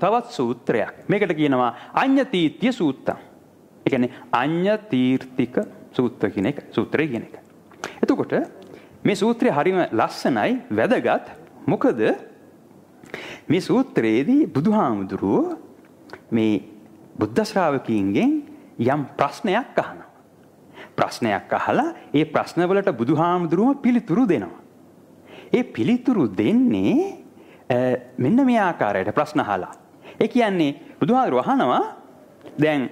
තවත් සූත්‍රයක්. මේකට කියනවා අඤ්ඤතීත්‍ය සූත්තම්. ඒ කියන්නේ අඤ්ඤතීර්තික සූත්‍ර කියන එක සූත්‍රය කියන එක. එතකොට මේ සූත්‍රය හරිම ලස්සනයි වැදගත්. මොකද මේ සූත්‍රයේදී බුදුහාමුදුරුව මේ බුද්ධ ශ්‍රාවකීන්ගෙන් යම් ප්‍රශ්නයක් අහනවා. ප්‍රශ්නයක් අහලා ඒ ප්‍රශ්නවලට බුදුහාමුදුරුවම පිළිතුරු දෙනවා. ඒ පිළිතුරු දෙන්නේ මෙන්න මේ ආකාරයට ප්‍රශ්න අහලා ඒ කියන්නේ බුදුහාමුදුරුවෝ අහනවා දැන්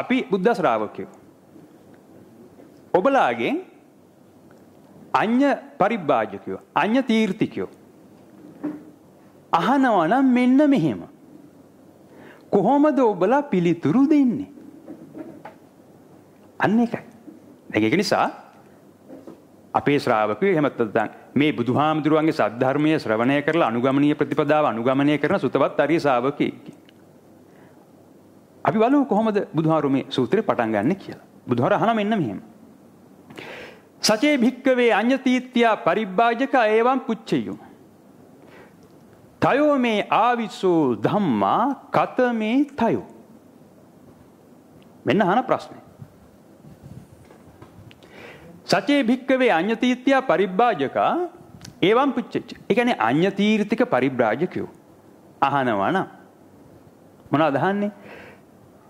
අපි බුද්ධ ශ්‍රාවකයෝ ඔබලාගෙන් අඤ්‍ය පරිබ්බාජකයෝ අඤ්‍ය තීර්ථිකයෝ අහනවා නම් මෙන්න මෙහෙම කොහොමද ඔබලා පිළිතුරු දෙන්නේ අන්න එකයි ඒක නිසා අපේ ශ්‍රාවකයෝ එහෙමත් නැත්නම් මේ බුදුහාමුදුරුවන්ගේ සද්ධර්මයේ ශ්‍රවණය කරලා අනුගමනීය ප්‍රතිපදාව අනුගමනය කරන සුතවත් අරිය ශ්‍රාවකෙක්. අපි බලමු කොහොමද බුදුහාරු මේ සූත්‍රය පටන් ගන්න කියලා. බුදුහාර අහන මෙන්න මෙහෙම. සචේ භික්කවේ අඤ්ඤතීත්‍යා පරිබ්බාජක ඒවම් පුච්චියු. තයෝ මේ ආවිසෝ ධම්මා කතමේ තයෝ. මෙන්න අහන ප්‍රශ්නේ. සචේ භික්කවේ අන්‍යතීත්‍යයා පරිබ්බාජකා ඒවම් පුච්චච්ච එකන අන්‍යතීර්ථික පරිබ්‍රාජකයෝ අහනවනම් මොන අදහන්නේ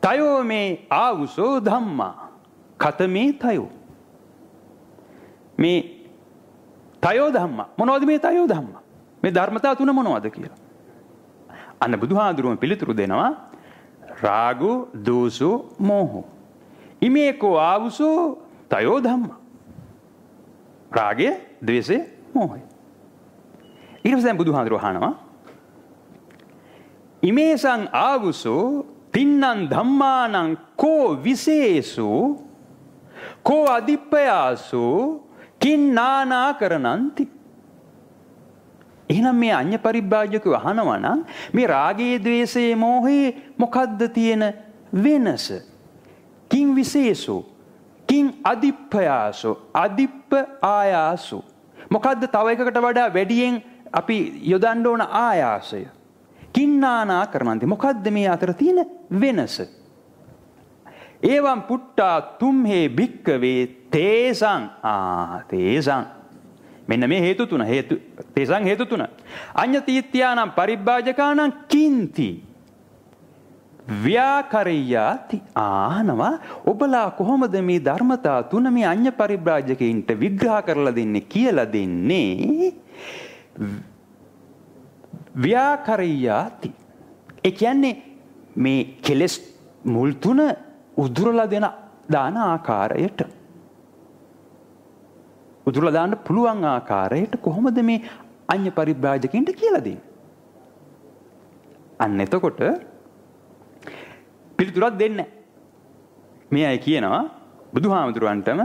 තයෝ මේ ආවුසෝ ධම්මා කතමේ තයෝ මේ තයෝ ධම්ම මොනවද මේ තයෝ ධම්ම මේ ධර්මතා තුන මොනවද කියලා අන්න බුදුහාඳුරුවම පිළිතුරු දෙනවා රාගු දෝසු මෝහෝ ඉමේකෝ ආවුසෝ තයෝ ධම්ම රාගය, ద్వේෂය, මෝහය. ඊට පස්සේ දැන් බුදුහාඳුරෝ අහනවා ඉමේසං ආවුසෝ තින්නං ධම්මානං කෝ විශේෂෝ කෝ අදිප්පයාසෝ කින් නානා කරනන්ති එහෙනම් මේ අඤ්ඤ පරිබ්බාජකව අහනවා නම් මේ රාගයේ ద్వේෂයේ මෝහයේ මොකද්ද තියෙන වෙනස කින් විශේෂෝ කින් අධිප්පයාසු අධිප්ප ආයාසු. මොකක්ද තව එකකට වඩා වැඩියෙන් අපි යොදන්ඩ ඕන ආයාසය. කින්නානා කරනන්ති මොකක්ද මේ අතර තියෙන වෙනස. ඒවම් පුට්ටා තුම්හේ භික්කවේ තේසං තේසං. මෙන්න මේ හේතු තුන හේතු තේසං හේතු තුන. අන්‍ය තීත්‍යයානම් පරිබ්භාජකානම් කින්තිී. ව්‍යාකරයාති ආනවා ඔබලා කොහොමද මේ ධර්මතා තුන මේ අඤ්ඤ පරිබ්‍රාජකයින්ට විග්‍රහ කරලා දෙන්නේ කියලා දෙන්නේ ව්‍යාකරයාති ඒ කියන්නේ මේ කෙලස් මුල් තුන උදුරලා දෙන දාන ආකාරයට උදුරලා දාන්න පුළුවන් ආකාරයට කොහොමද මේ අඤ්ඤ පරිබ්‍රාජකයින්ට කියලා දෙන්නේ අන්න එතකොට පිළිතුරක් දෙන්න. මේ අය කියනවා බුදු හාමුදුරුවන්ටම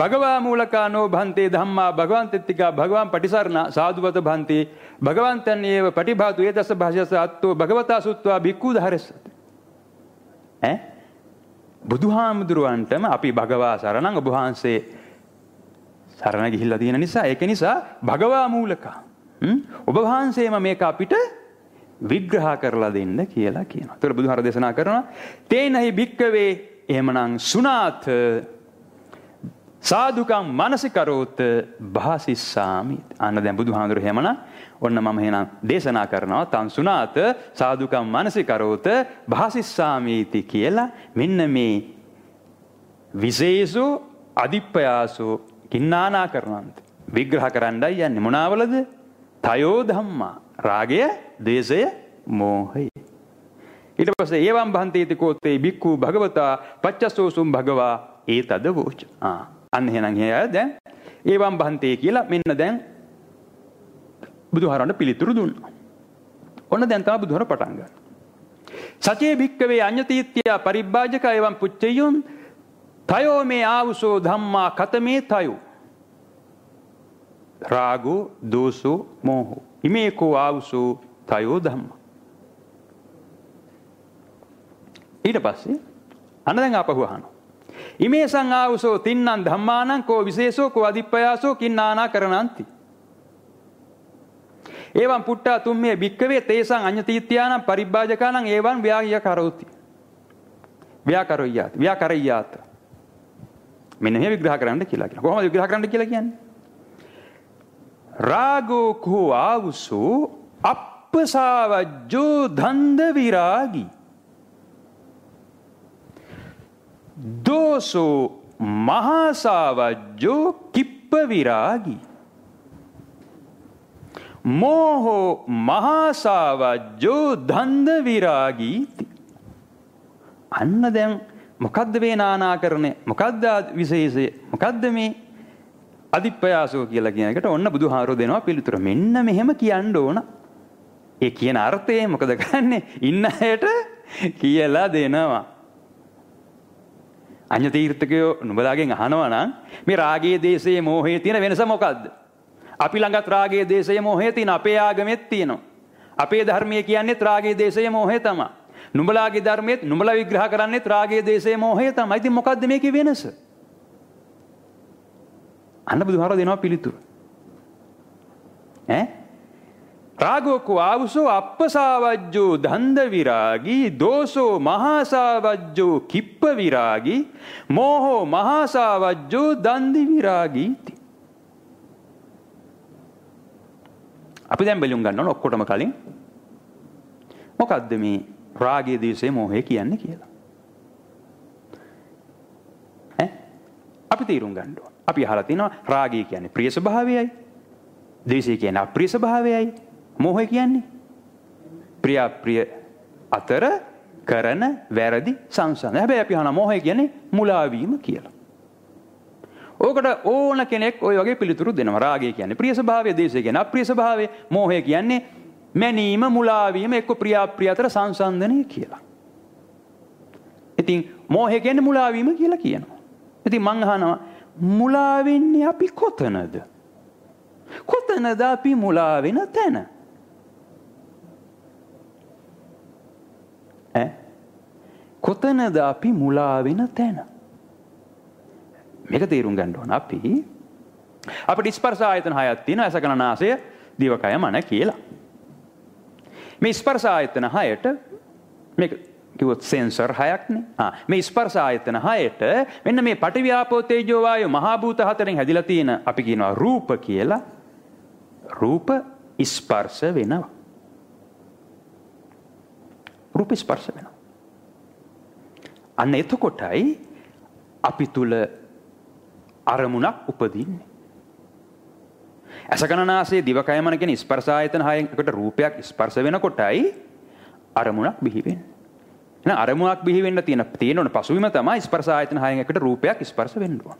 භගවා මූලකානෝ භන්තේ ධම්මා භගවන්තෙත්තිකා භගවන් පටිසරණ සාධුවත භන්තේ භගවන්තන් ඒව පටිභාතු ඒ දස භාෂස අත්තෝ භගවතා සුත්වා භික්කූ දහරෙස්සති. ඇ? බුදුහාමුදුරුවන්ටම අපි භගවා සරණං ඔබහන්සේ සරණ ගිහිල්ලා තියෙන නිසා ඒක නිසා භගවා මූලකා. ඔබ වහන්සේම මේක අපිට විග්‍රහ කරලා දෙන්න කියලා කියනවා. ඒතකොට බුදුහාර දේශනා කරනවා තේනහි භික්කවේ එහෙමනම් සුනාත සාදුකම් මානසිකරෝත භාසිස්සාමි. අන්න දැන් බුදුහාඳුර එහෙමනම් ඔන්න මම එහෙනම් දේශනා කරනවා තන් සුනාත සාදුකම් මානසිකරෝත භාසිස්සාමීති කියලා මෙන්න මේ විශේෂු අදිප්පයාසු කින්නානා කරනන්ත විග්‍රහ කරන්නයි යන්නේ මොනවලද? තයෝ ධම්මා රාගය ද්වේෂය මෝහය ඊට පස්සේ ඒවම් භන්තේති කෝතේ බික්ඛු භගවතා පච්චසෝසුම් භගවා ඒ තද වූච ආ අන්න එහෙනම් එයා දැන් ඒවම් භන්තේ කියලා මෙන්න දැන් බුදුහරණ පිළිතුරු දුන්නා ඔන්න දැන් තමයි බුදුහර පටන් ගන්න සචේ භික්කවේ අඤ්‍යතීත්‍ය පරිබ්බාජක එවම් පුච්චයුන් තයෝ මේ ආවුසෝ ධම්මා කතමේ තයෝ රාගෝ දෝසෝ මෝහෝ ඉමේකෝ ආවුසෝ තයෝ ධම්ම. ඊට පස්සේ අන දැන් ආපහු අහනවා. ඉමේ සංආවසෝ තින්නම් ධම්මානං කෝ විශේෂෝ කෝ අධිප්පයාසෝ කින්නානා කරණන්ති. ඒවම් පුට්ටා තුම්මේ භික්කවේ තේසං අඤ්ඤතීත්‍යානම් පරිබ්බාජකානම් ඒවම් ව්‍යාග්‍ය කරෝති. ව්‍යාකරොය්‍යාත ව්‍යාකරය්‍යාත. මෙන්න මේ විග්‍රහ කරන්න කියලා කියනවා. කොහොමද විග්‍රහ කරන්න කියලා කියන්නේ? රාගෝ කෝ ආවසෝ අප අප්පසාවජ්ජෝ ධන්ද විරාගී. දෝසෝ මහාසාවජ්ජෝ කිප්ප විරාගී. මෝහෝ මහාසාවජ්ජෝ ධන්ද විරාගීති. අන්න දැන් මොකද්ද මේ නානා කරන්නේ මොකද්ද විශේෂය මොකද්ද මේ අධිප්පයාසෝ කියලා කියන එකට ඔන්න බුදුහාරෝ දෙනවා පිළිතුර මෙන්න මෙහෙම කියන්න ඕන ඒ කියන අර්ථය මොකද කරන්නේ ඉන්න අයට කියලා දෙනවා. අඤ්‍ය තීර්ථකයෝ නුඹලාගෙන් අහනවා නම් මේ රාගයේ දේශයේ මෝහයේ තියෙන වෙනස මොකද්ද? අපි ළඟත් රාගයේ දේශයේ මෝහයේ තියෙන අපේ ආගමෙත් තියෙනවා. අපේ ධර්මයේ කියන්නේත් රාගයේ දේශයේ මෝහය තමයි. නුඹලාගේ ධර්මයේත් නුඹලා විග්‍රහ කරන්නේත් රාගයේ දේශයේ මෝහය තමයි. ඉතින් මොකද්ද මේකේ වෙනස? අන්න බුදුහාරෝ දෙනවා පිළිතුර. ඈ රාගෝකු ආවුසෝ අප්පසාවජ්ජෝ දන්ද විරාගී දෝසෝ මහාසාවජ්ජෝ කිප්ප විරාගී මෝහෝ මහාසාවජ්ජෝ දන්දි විරාගීති අපි දැන් බැලුම් ගන්න ඕන ඔක්කොටම කලින් මොකද්ද මේ රාගය දේශේ මෝහය කියන්නේ කියලා අපි තීරුම් ගන්න ඕන අපි අහලා තිනවා රාගය කියන්නේ ප්‍රිය ස්වභාවයයි ද්වේෂය කියන්නේ අප්‍රිය ස්වභාවයයි මොහොය කියන්නේ. ප්‍රියාප්‍රිය අතර කරන වැරදි සංසන හැබැ අපි හන මොහය ගැන මුලාවීම කියලා. ඕකට ඕන කෙනෙක් ඔය වගේ පිළිතුරු දෙනව රාගය කියන්නේ ප්‍රිය ස්වභාවය දේශය කියන අප්‍රිය ස්වභාවය මෝහය කියන්නේ මැනීම මුලාවීම එක්ක ප්‍රියාප්‍රිය අතර සංසන්දනය කියලා. ඉතින් මෝහය කියන්නේ මුලාවීම කියලා කියනවා. ඉතින් මං අහනවා මුලා වෙන්නේ අපි කොතනද? කොතනද අපි මුලා වෙන තැන? කොතනද අපි මුලාවෙන තැන. මේක තේරුම් ගණ්ඩුවන අපි අපට ස්පර්ස ආයතන හයත්තින ඇස කන නාසය දිවකය මන කියලා. මේ ස්පර්ස ආයතන හයට කිවොත් සෙන්සර් හයක්න මේ ස්පර්ස ආයතන හයට මෙන්න මේ පටිව්‍යාපෝතේජෝවාය මහාභූත හතරෙන් හැදිලතියෙන අපි කියනවා රූප කියලා රූප ඉස්පර්ස වෙනවා. රූප ස්පර්ශ වෙනවා. අන්න එතකොටයි අපි තුල අරමුණක් උපදින්නේ. ඇසකනාසේ දිවකය මන කියන ස්පර්ශ ආයතන හයෙන් එකට රූපයක් ස්පර්ශ වෙනකොටයි අරමුණක් බිහි වෙන්නේ. එහෙනම් අරමුණක් බිහි වෙන්න තියෙන තියෙන ඕන පසුබිම තමයි ස්පර්ශ ආයතන හයෙන් එකට රූපයක් ස්පර්ශ වෙන්න ඕන.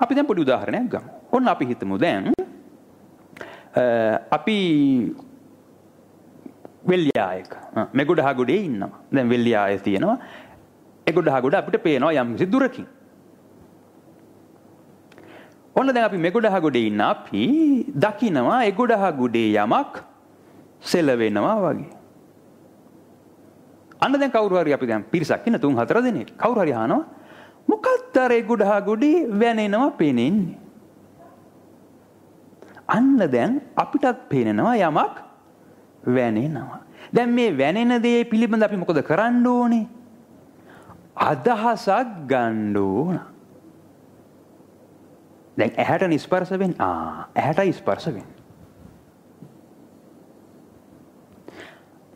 අපි දැන් පොඩි උදාහරණයක් ගමු. ඔන්න අපි හිතමු දැන් අපි වෙල්යායක මෙගොඩහගොඩේ ඉන්නවා දැන් වෙල්ලියාය තියෙනවා එගොඩහගොඩ අපිට පේනවා යම් කිසි දුරකින් ඔන්න දැන් අපි මෙගොඩහගොඩේ ඉන්න අපි දකිනවා එගොඩහගොඩේ යමක් සෙල වෙනවා වගේ අන්න දැන් කවුරු හරි අපි දැන් පිරිසක් ඉන්න තුන් හතර දෙනෙක් කවුරු හරි අහනවා මොකක්ද අර එගොඩහගොඩේ වැනෙනවා පේනින්නේ අන්න දැන් අපිටත් පේනනවා යමක් වැනෙනවා. දැන් මේ වැනෙන දේ පිළිබඳ අපි මොකද කරන්න ඕනේ? අදහසක් ගන්න ඕන. දැන් ඇහැට නිස්පර්ශ වෙන්න. ආ, ඇහැට ස්පර්ශ වෙන්න.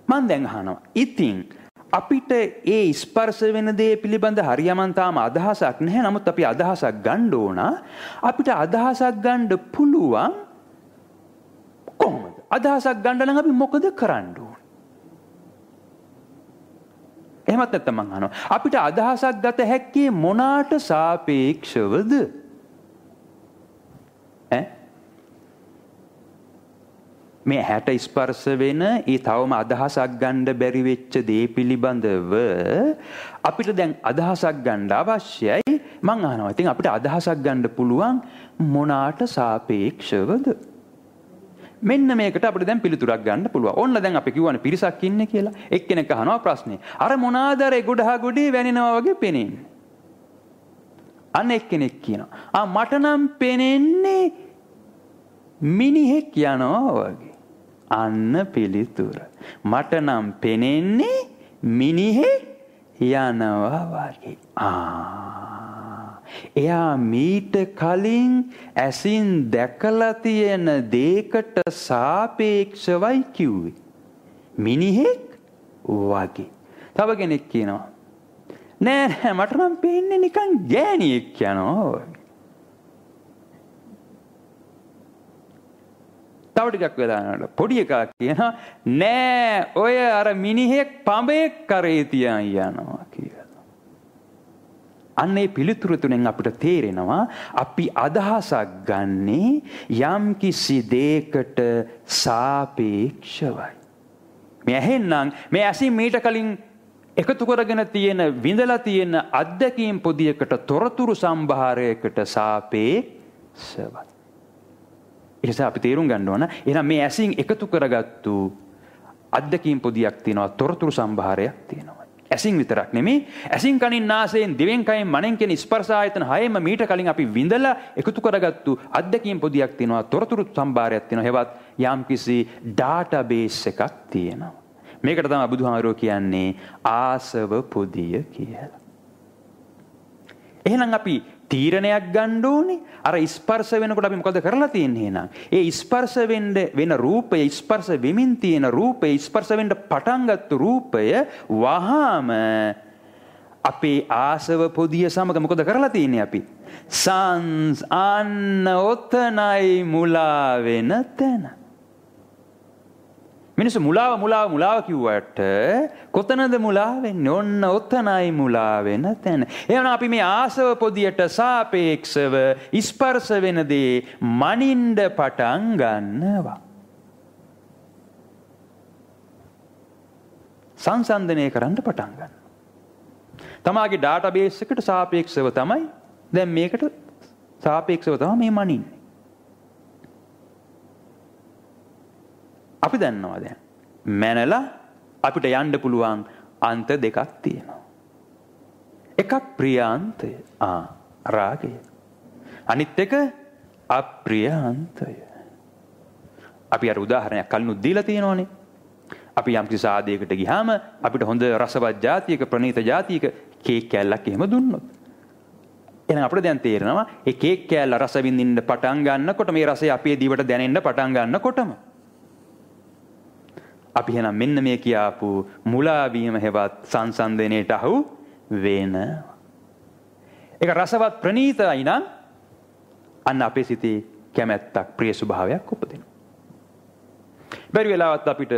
මම දැන් අහනවා. ඉතින් අපිට ඒ ස්පර්ශ වෙන දේ පිළිබඳ හරියමන්තාම අදහසක් නැහැ. නමුත් අපි අදහසක් ගන්න ඕන. අපිට අදහසක් ගන්න පුළුවන්. අදහසක් ගණ්ඩන අපි මොකද කරණ්ඩුවන්. එහමත් ඇත මං හනෝ. අපිට අදහසක් ගත හැක්කේ මොනාට සාපේක්ෂවද. මේ හැට ස්පර්ස වෙන ඒ තවම අදහසක් ගණ්ඩ බැරිවෙච්ච දේ පිළිබඳව අපිට දැන් අදහසක් ගණ්ඩ අවශ්‍යයි මං අනවා ඉතින් අපිට අදහසක් ගණ්ඩ පුළුවන් මොනාට සාපේක්ෂවද. මෙන්න මේකට අපිට දැන් පිළිතුරක් ගන්න පුළුවන්. ඔන්න දැන් අපි කියවන පිරිසක් ඉන්නේ කියලා. එක්කෙනෙක් අහනවා ප්‍රශ්නේ. අර මොනවාද අර ගොඩහා ගොඩේ වැනිනවා වගේ පෙනෙන්නේ. අන්න එක්කෙනෙක් කියනවා. ආ මට නම් පෙනෙන්නේ මිනිහෙක් යනවා වගේ. අන්න පිළිතුර. මට නම් පෙනෙන්නේ මිනිහෙක් යනවා වගේ. ආ එයා මීට කලින් ඇසින් දැකලා තියෙන දේකට සාපේක්ෂවයි කිව්වේ. මිනිහෙක් වගේ. තව කෙනෙක් කියනවා. නෑ නෑ මට නම් පේන්නේ නිකන් ගෑණියෙක් යනවා. තව ටිකක් වෙලා යනකොට පොඩි එකා කියනවා නෑ ඔය අර මිනිහෙක් පඹයෙක් කරේ තියන් යනවා කියලා. අන්න ඒ පිළිතුරු තුනෙන් අපිට තේරෙනවා අපි අදහසක් ගන්නේ යම් කිසි දෙයකට සාපේක්ෂවයි. මේ ඇහෙන්නම් මේ ඇසින් මීට කලින් එකතු කරගෙන තියෙන විඳලා තියෙන අත්දැකීම් පොදියකට තොරතුරු සම්භාරයකට සාපේක්ෂවයි. එනිසා අපි තේරුම් ගන්න ඕන එහෙනම් මේ ඇසින් එකතු කරගත්තු අත්දැකීම් පොදියක් තියෙනවා තොරතුරු සම්භාරයක් තියෙනවා. ඇසින් විතරක් නෙමේ ඇසින් කනින් නාසයෙන් දිවෙන් කයෙන් මනෙන් කියන ස්පර්ශ ආයතන හයම මීට කලින් අපි විඳලා එකතු කරගත්තු අත්දැකීම් පොදියක් තියෙනවා තොරතුරු සම්භාරයක් තියෙනවා හෙවත් යම්කිසි ඩාටාබේස් එකක් තියෙනවා මේකට තමයි බුදුහාමරෝ කියන්නේ ආසව පොදිය කියලා එහෙනම් අපි තීරණයක් ගන්න ඕනේ. අර ස්පර්ශ වෙනකොට අපි මොකද කරලා තියෙන්නේ එහෙනම්? ඒ ස්පර්ශ වෙන්න වෙන රූපය ස්පර්ශ වෙමින් තියෙන රූපය ස්පර්ශ වෙන්න පටන් ගත්තු රූපය වහාම අපේ ආසව පොදිය සමග මොකද කරලා තියෙන්නේ අපි? සංස් අන්න ඔතනයි මුලා වෙන තැන. මිනිස මුලාව මුලාව මුලාව කිව්වට කොතනද මුලාවෙන් ඔන්න ඔත්තනයි මුලාවෙන තැන. එවන අපි මේ ආසව පොදියට සාපේක්ෂව ඉස්පර්ස වෙනදේ මනින්ඩ පටන් ගන්නවා. සංසන්ධනය කරන්න පටන් ගන්න. තමාගේ ඩාටබේස් එකට සාපේක්ෂව තමයි දැන් මේකට සාපේක්ෂව තම මේ මනින්නේ. අපි දන්නවා දැන්. මැනලා අපිට යන්න පුළුවන් අන්ත දෙකක් තියෙනවා. එකක් ප්‍රියාන්තය රාගය. අනිත් එක අප්‍රියාන්තය. අපි අර උදාහරණයක් කලිනුත් දීලා තියෙනවනේ. අපි යම් කිසි ආදයකට ගියාම අපිට හොඳ රසවත් ජාතියක ප්‍රණීත ජාතියක කේක් කෑල්ලක් එහෙම දුන්නොත්. එහෙනම් අපිට දැන් තේරෙනවා ඒ කේක් කෑල්ල රස විඳින්න පටන් ගන්නකොට මේ රසය අපේ දිවට දැනෙන්න පටන් ගන්නකොටම අපි එහෙනම් මෙන්න මේ කියාපු මුලාවීම හෙවත් සංසන්දනයට අහු වෙන. ඒක රසවත් ප්‍රනීතයි නම් අන්න අපේ සිතේ කැමැත්තක් ප්‍රිය ස්වභාවයක් උපදිනවා. බැරි වෙලාවත් අපිට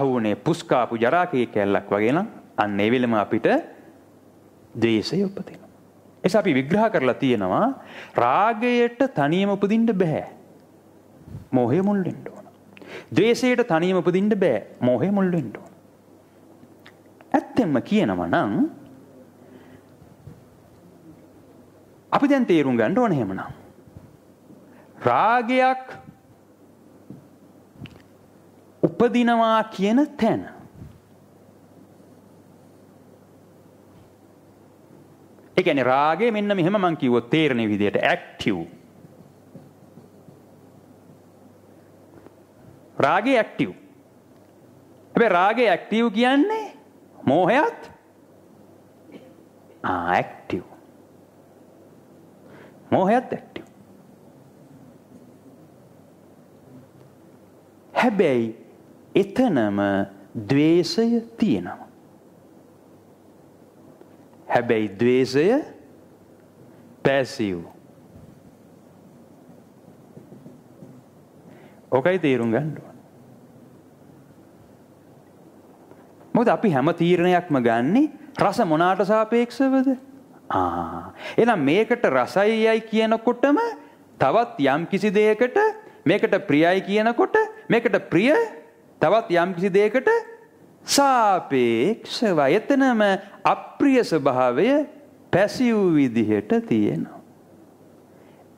අහුනේ පුස්කාපු ජරාකයේ කැල්ලක් වගේ නම් අන්න ඒ වෙලම අපිට ද්වේෂය උපදිනවා. එස අපි විග්‍රහ කරලා තියෙනවා රාගයට තනියම උපදින්න බෑ. මෝහය මුල් වෙන්න ඕන. ද්වේෂයට තනියම උපදින්න බෑ. මෝහය මුල් වෙන්න ඕන. ඇත්තෙන්ම කියනවා නම් අපි දැන් තේරුම් ගන්න ඕන එහෙමනම්. රාගයක් උපදිනවා කියන තැන ඒ කියන්නේ රාගය මෙන්න මෙහෙම මං කිව්වොත් තේරෙන විදිහට ඇක්ටිව් රාගේ ඇක්ටිව්. හැබැයි රාගේ ඇක්ටිව් කියන්නේ මෝහයත් ආ ඇක්ටිව්. මෝහයත් ඇක්ටිව්. හැබැයි එතනම ද්වේෂය තියෙනවා. හැබැයි ද්වේෂය පැසිව්. ඕකයි තේරුම් ගන්න. මොකද අපි හැම තීරණයක්ම ගන්නෙ රස මොනාට සාපේක්ෂවද? ආ එහෙනම් මේකට රසයයි කියනකොටම තවත් යම් කිසි දෙයකට මේකට ප්‍රියයි කියනකොට මේකට ප්‍රිය තවත් යම් කිසි දෙයකට සාපේක්ෂව එතනම අප්‍රිය ස්වභාවය පැසිව් විදිහට තියෙනවා.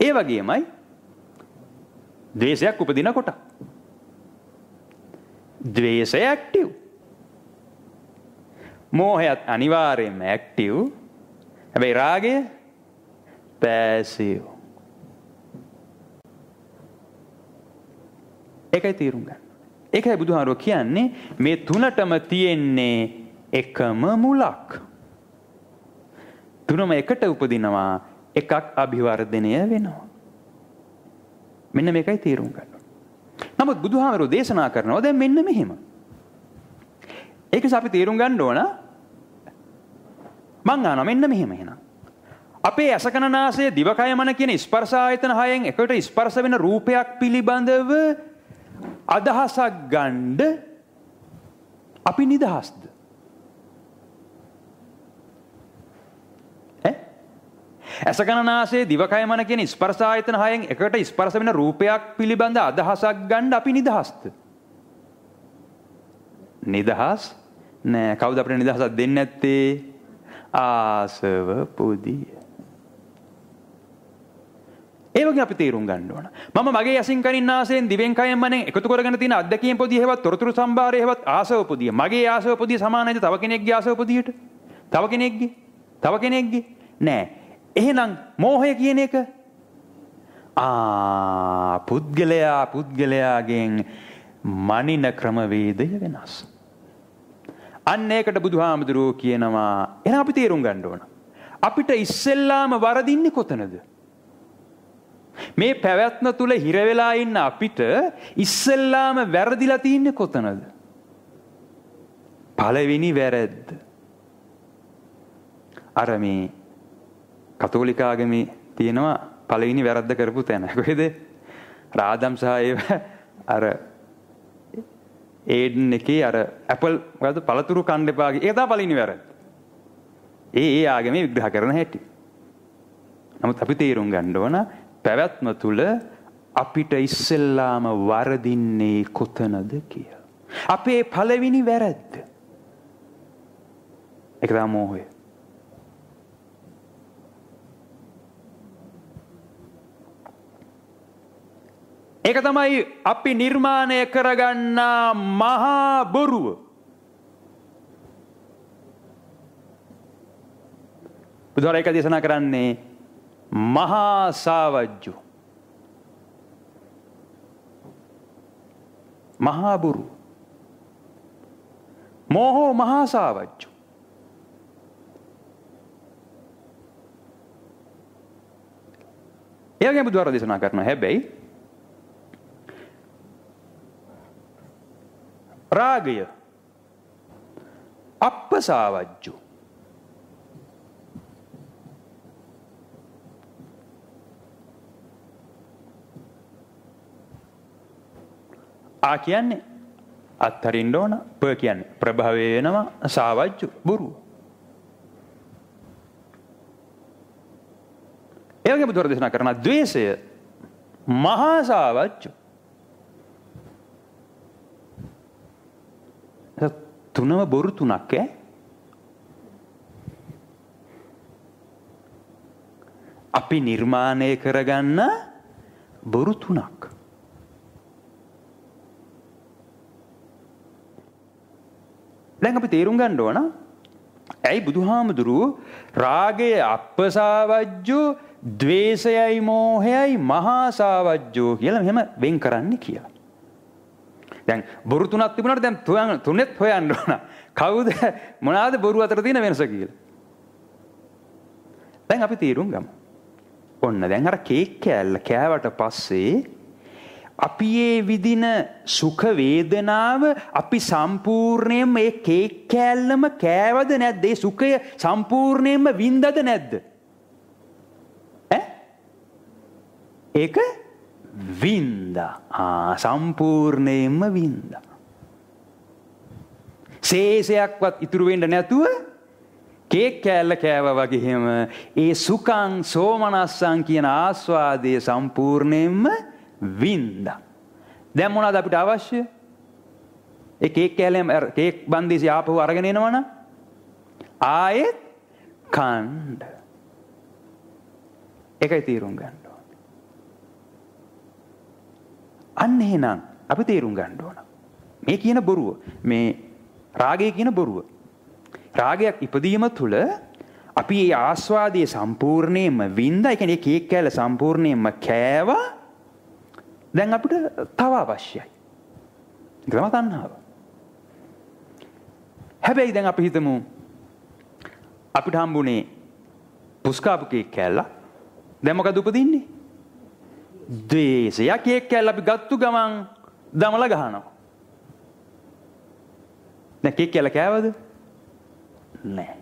ඒ වගේමයි ද්වේෂයක් උපදිනකොට. ද්වේෂය ඇක්ටිව්. මෝහයත් අනිවාර්යෙන්ම ඇක්ටිව් හැබැයි රාගය පෑසිව් ඒකයි තීරුම් ගන්න. ඒකයි බුදුහාරෝ කියන්නේ මේ තුනටම තියෙන්නේ එකම මුලක්. තුනම එකට උපදිනවා එකක් අභිවර්ධනය වෙනවා. මෙන්න මේකයි තීරුම් ගන්න. නමුත් බුදුහාමරෝ දේශනා කරනවා දැන් මෙන්න මෙහෙම. ඒක අපි තේරුම් ගන්න ඕන මං ආන මෙන්න මෙහෙම එහෙනම්. අපේ ඇසකනනාසය දිවකය මන කියන ස්පර්සායතන හයෙන් එකට ස්පර්ස වෙන රූපයක් පිළිබඳව අදහසක් ගණ්ඩ අපි නිදහස්ද. ඇසකනනාසේ දිවකය මන කියෙන ස්පර්සායතන හයෙන් එකට ස්පර්ස වෙන රූපයක් පිළිබඳ අදහසක් ගණ්ඩ අපි නිදහස්ත. නිදහස් නෑ. කවුද අපිට නිදහසක් දෙන්නේ නැත්තේ? ආසව පුදිය. ඒ වගේ අපි තේරුම් ගන්න ඕන. මම මගේ යසින් කනින් ආසෙන් දිවෙන් කයෙන් මනෙන් එකතු කරගෙන තියෙන අත්දැකීම් පොදිය හැවත් තොරතුරු සම්භාරය හැවත් ආසව පුදිය. මගේ ආසව පුදිය සමානයිද තව කෙනෙක්ගේ ආසව පුදියට? තව කෙනෙක්ගේ? තව කෙනෙක්ගේ? නෑ. එහෙනම් මෝහය කියන එක ආ පුද්ගලයා පුද්ගලයාගෙන් මනින ක්‍රමවේදය වෙනස්. අන්න ඒකට බුදුහාමුදුරුවෝ කියනවා එන අපි තේරුම් ගන්න ඕන. අපිට ඉස්සෙල්ලාම වරදින්නේ කොතනද? මේ පැවැත්ම තුල හිර වෙලා ඉන්න අපිට ඉස්සෙල්ලාම වැරදිලා තින්නේ කොතනද? පළවෙනි වැරද්ද. අර මේ කතෝලික ආගමේ තියෙනවා පළවෙනි වැරද්ද කරපු තැන. කොහෙද? රාදම් සහ ඒව අර ඒඩන් එකේ අර ඇපල් ගද පළතුරු කණ්ඩපාගේ ඒතා පලිනි වැර. ඒ ඒ ආගම විග්‍රහ කරන හැටි. නමුත් අපි තේරුම් ගණ්ඩෝන පැවැත්ම තුළ අපිට ඉස්සෙල්ලාම වරදින්නේ කොතනද කිය. අපේ පලවිනි වැරැද්ද. එකදා මෝහය. ඒක තමයි අපි නිර්මාණය කරගන්නා මහා බොරුව. බුදුහාර ඒක දේශනා කරන්නේ මහා සාවජ්ජු. මහා බොරු. මෝහෝ මහා සාවජ්ජු. ඒ වගේම බුදුහාර දේශනා කරනවා හැබැයි රාගය අප්පසාවජ්ජු ආ කියන්නේ අත්තරින්න ඕන ප කියන්නේ ප්‍රභවය වෙනවා සාවජ්ජු බොරුව. ඒ වගේම දුරදේශනා කරන ද්වේෂය මහා සාවජ්ජු තුනම බොරු තුනක් ඈ අපි නිර්මාණය කරගන්න බොරු තුනක් දැන් අපි තේරුම් ගන්න ඕන ඇයි බුදුහාමුදුරුව රාගය අපසාවජ්ජෝ ද්වේෂයයි මෝහයයි මහා සාවජ්ජෝ කියලා මෙහෙම වෙන් කරන්න කියලා දැන් බොරු තුනක් තිබුණාට දැන් තුන තුනෙත් හොයන්න ඕන. කවුද මොනවාද බොරු අතර තියෙන වෙනස කියලා. දැන් අපි තීරුම් ගමු. ඔන්න දැන් අර කේක් කෑල්ල කෑවට පස්සේ අපි ඒ විදින සුඛ වේදනාව අපි සම්පූර්ණයෙන්ම ඒ කේක් කෑල්ලම කෑවද නැද්ද? ඒ සුඛය සම්පූර්ණයෙන්ම වින්දද නැද්ද? ඈ? ඒක වින්ද සම්පූර්ණයෙන්ම වින්ද. සේසයක්වත් ඉතුරුවෙන්ට නැතුව කේක් කෑල්ල කෑව වගේහෙම ඒ සුකං සෝමනස්සං කියන ආස්වාදය සම්පූර්ණයෙන්ම වින්ද. දැම්මොනාද අපිට අවශ්‍ය ඒ කේක් කෑලම් කේක් බන්දිසි ආපහු අරගෙන එනවනම් ආයෙත් කණ්ඩ එකයි තීරුම් ගන්න අන්න එහෙනම් අපි තේරුම් ගන්න ඕන. මේ කියන බොරුව මේ රාගය කියන බොරුව. රාගයක් ඉපදීම තුළ අපි ඒ ආස්වාදය සම්පූර්ණයෙන්ම වින්දා ඒ කියන්නේ කේක් කෑල්ල සම්පූර්ණයෙන්ම කෑවා දැන් අපිට තව අවශ්‍යයි. ක්‍රම තණ්හාව. හැබැයි දැන් අපි හිතමු අපිට හම්බුනේ පුස්කාපු කේක් කෑල්ල. දැන් මොකද උපදින්නේ? ද්වේෂයක් එක්ක අපි ගත්තු ගමන් දමලා ගහනවා. දැන් කේක් කියලා කෑවද? නෑ.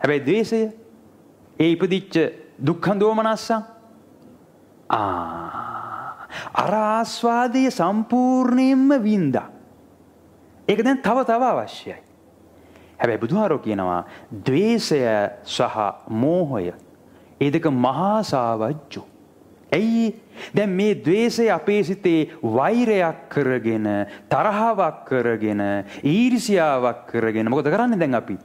හැබැයි ද්වේෂය ඒ ඉපදිච්ච දුක්ඛ දෝමනස්ස ආ අර ආස්වාදයේ සම්පූර්ණයෙන්ම වින්දා. ඒක දැන් තව තව අවශ්‍යයි. හැබැයි බුදුහාරෝ කියනවා ද්වේෂය සහ මෝහය ඒ දෙක මහා සාවජ්ජෝ ඇයි දැන් මේ द्वේෂය අපේ සිතේ වෛරයක් කරගෙන තරහවක් කරගෙන ඊර්ෂ්‍යාවක් කරගෙන මොකද කරන්නේ දැන් අපි?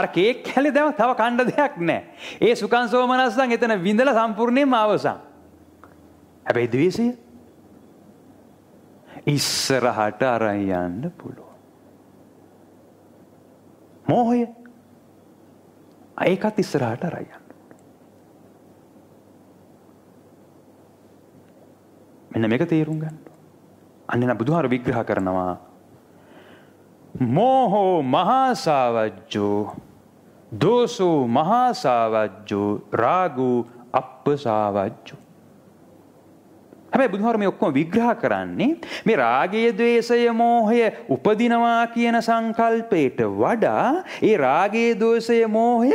අර කේක් කැලේ දැම තව කණ්ඩ දෙයක් නැහැ. ඒ සුඛං සෝමනස්සන් එතන විඳලා සම්පූර්ණයෙන්ම අවසන්. හැබැයි ද්වේෂය ඉස්සරහට අරන් යන්න පුළුවන්. මෝහය ඒකත් ඉස්සරහට අරන් යන්න. මෙන්න මේක තේරුම් ගන්න. අන්න බුදුහාර විග්‍රහ කරනවා මෝහෝ මහාසාවජ්ජෝ දෝසෝ මහාසාවජ්ජෝ රාගෝ අප්පසාවජ්ජෝ හැබැයි බුදුහාර මේ ඔක්කොම විග්‍රහ කරන්නේ මේ රාගය ద్వේෂය මෝහය උපදිනවා කියන සංකල්පයට වඩා ඒ රාගය ద్వේෂය මෝහය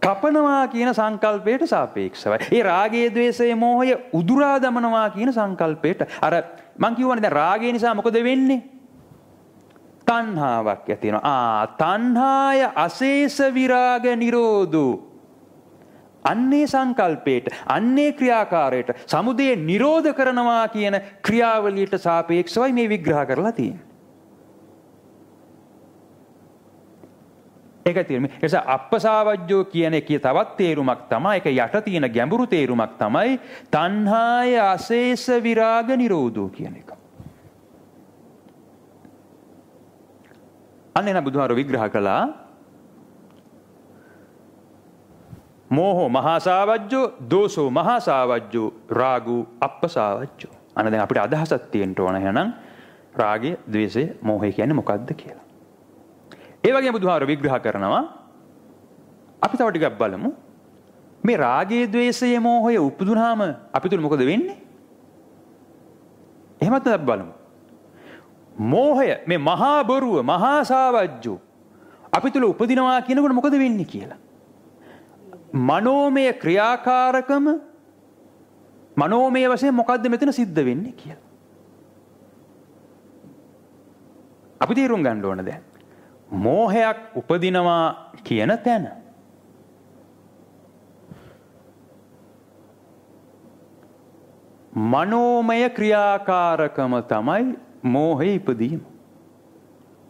කපනවා කියන සංකල්පයට සාපේක්ෂවයි. ඒ රාගයේ ద్వේෂයේ මෝහය උදුරා දමනවා කියන සංකල්පයට අර මං කියවනේ දැන් රාගය නිසා මොකද වෙන්නේ? තණ්හාවක් ඇති වෙනවා. ආ තණ්හාය අශේෂ විරාග නිරෝධෝ. අන්නේ සංකල්පයට අන්නේ ක්‍රියාකාරයට සමුදේ නිරෝධ කරනවා කියන ක්‍රියාවලියට සාපේක්ෂවයි මේ විග්‍රහ කරලා තියෙන්නේ. ඒක තේරුම. ඒ නිසා අප්පසාවජ්ජෝ කියන එකේ තවත් තේරුමක් තමයි ඒක යට තියෙන ගැඹුරු තේරුමක් තමයි තණ්හාය අශේෂ විරාග නිරෝධෝ කියන එක. අන්න එන බුදුහාර විග්‍රහ කළා මෝහෝ මහාසාවජ්ජෝ දෝසෝ මහාසාවජ්ජෝ රාගු අප්පසාවජ්ජෝ. අන්න දැන් අපිට අදහසක් තියෙන්න ඕන එහෙනම් රාගය, ద్వේෂය, මෝහය කියන්නේ මොකද්ද කියලා. ඒ වගේ බුදුහාර විග්‍රහ කරනවා අපි තව ටිකක් බලමු මේ රාගයේ ద్వේෂයේ මෝහය උපදුනහම අපි තුල මොකද වෙන්නේ? එහෙමත් අපි බලමු. මෝහය මේ මහා බොරුව මහා සාවජ්ජෝ අපි තුල උපදිනවා කියනකොට මොකද වෙන්නේ කියලා. මනෝමය ක්‍රියාකාරකම මනෝමය වශයෙන් මොකද්ද මෙතන සිද්ධ වෙන්නේ කියලා. අපි තේරුම් ගන්න ඕන දැන්. මෝහයක් උපදිනවා කියන තැන. මනෝමය ක්‍රියාකාරකම තමයි මෝහය ඉපදීම.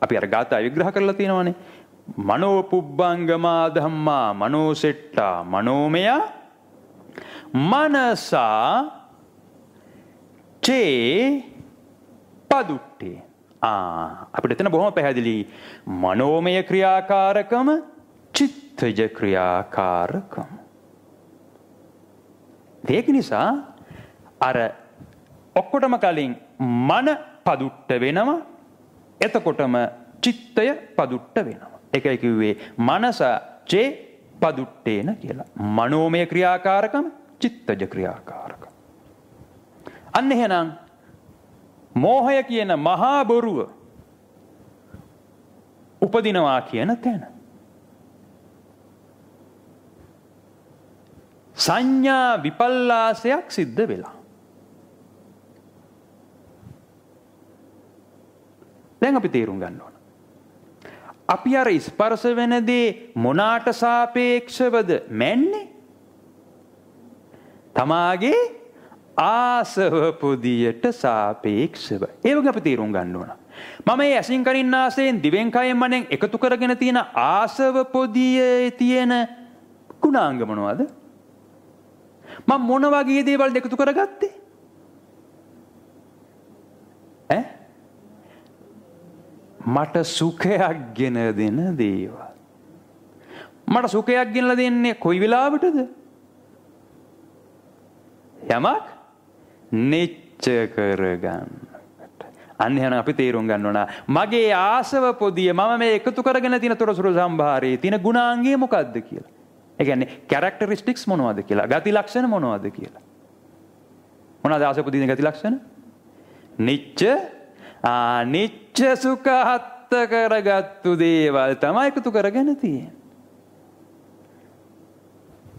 අපි අර ගාථා විග්‍රහ කරලා තියෙනවානේ. මනෝ පුබ්බංගමා ධම්මා මනෝ සෙට්ටා මනෝමය මනසා චේ පදුට්ටේ අපිට එතන බොහොම පැහැදිලි මනෝමය ක්‍රියාකාරකම චිත්තජ ක්‍රියාකාරකම. ඒක නිසා අර ඔක්කොටම කලින් මන පදුට්ට වෙනවා එතකොටම චිත්තය පදුට්ට වෙනවා. එකයි කිව්වේ මනස චේ පදුට්ටේන කියලා. මනෝමය ක්‍රියාකාරකම චිත්තජ ක්‍රියාකාරකම. අන්න එහෙනම් මෝහය කියන මහා බොරුව උපදිනවා කියන තැන. සංඥා විපල්ලාසයක් සිද්ධ වෙලා. දැන් අපි තේරුම් ගන්න ඕන. අපි අර ස්පර්ශ වෙන දේ මොනාට සාපේක්ෂවද මැන්නේ? තමාගේ ආසව පුදියට සාපේක්ෂව. ඒ වගේ අපි තීරුම් ගන්න ඕන. මම මේ ඇසින් කනින් ආසයෙන් දිවෙන් කයෙන් මනෙන් එකතු කරගෙන තියෙන ආසව පොදියේ තියෙන ගුණාංග මොනවද? මම මොන වගේ දේවල් එකතු කරගත්තේ? ඈ? මට සුඛයක් ගෙන දෙන දේවල්. මට සුඛයක් ගෙනලා දෙන්නේ කොයි වෙලාවටද? යමක් නිච්ච කරගන්න. අන්න එහෙනම් අපි තේරුම් ගන්න ඕන මගේ ආසව පොදිය මම මේ එකතු කරගෙන තියෙන තොරතුරු සම්භාරයේ තියෙන ගුණාංගය මොකද්ද කියලා. ඒ කියන්නේ කැරක්ටරිස්ටික්ස් මොනවද කියලා, ගති ලක්ෂණ මොනවද කියලා. මොනවාද ආසව පොදියේ ගති ලක්ෂණ? නිච්ච අනිච්ච සුඛහත් කරගත්තු දේවල් තමයි එකතු කරගෙන තියෙන්නේ.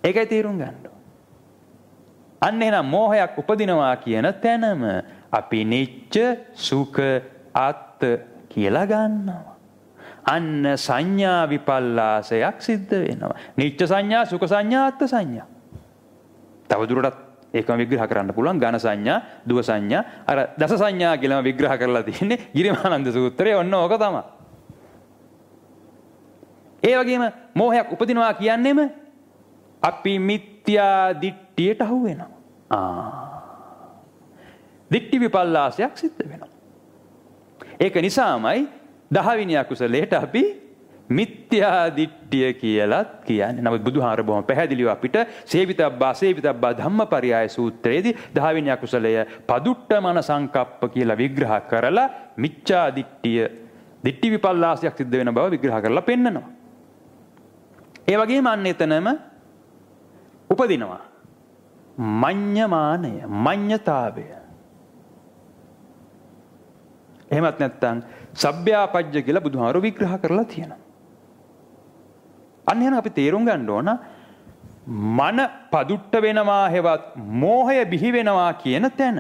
ඒකයි තේරුම් ගන්න. අන්න එහෙනම් මෝහයක් උපදිනවා කියන තැනම අපි නිච්ච සුඛ අත් කියලා ගන්නවා. අන්න සංඥා විපල්ලාසයක් සිද්ධ වෙනවා. නිච්ච සංඥා සුඛ සංඥා අත් සංඥා. තවදුරටත් ඒකම විග්‍රහ කරන්න පුළුවන් ඝන සංඥා, දුව සංඥා, අර දස සංඥා කියලාම විග්‍රහ කරලා තියෙන්නේ ගිරිමානන්ද සූත්‍රයේ ඔන්න ඕක තමයි. ඒ වගේම මෝහයක් උපදිනවා කියන්නේම අපි මිත්‍යා දිට්ඨියට අහු වෙනවා. දික්ටි විපල්ලාසයක් සිද්ධ වෙනවා. ඒක නිසාමයි දහවිනි අකුසලයට අපි මිත්‍යා දිට්ඨිය කියලත් කියන්නේ. නමුත් බුදුහාර බොහොම පැහැදිලිව අපිට සේවිතබ්බා සේවිතබ්බා ධම්මපරියාය සූත්‍රයේදී දහවිනි අකුසලය paduṭṭamana සංකප්ප කියලා විග්‍රහ කරලා මිච්ඡා දිට්ඨිය දිට්ඨි විපල්ලාසයක් සිද්ධ වෙන බව විග්‍රහ කරලා පෙන්නනවා. ඒ වගේම අන්න එතනම උපදිනවා. මඤ්ඤමානය මඤ්ඤතාවය එහෙමත් නැත්නම් සබ්බ්‍යාපජ්ජ කියලා බුදුහාරු විග්‍රහ කරලා තියෙනවා අන්න එහෙනම් අපි තේරුම් ගන්න ඕන මන පදුට්ට වෙනවා හෙවත් මෝහය බිහි වෙනවා කියන තැන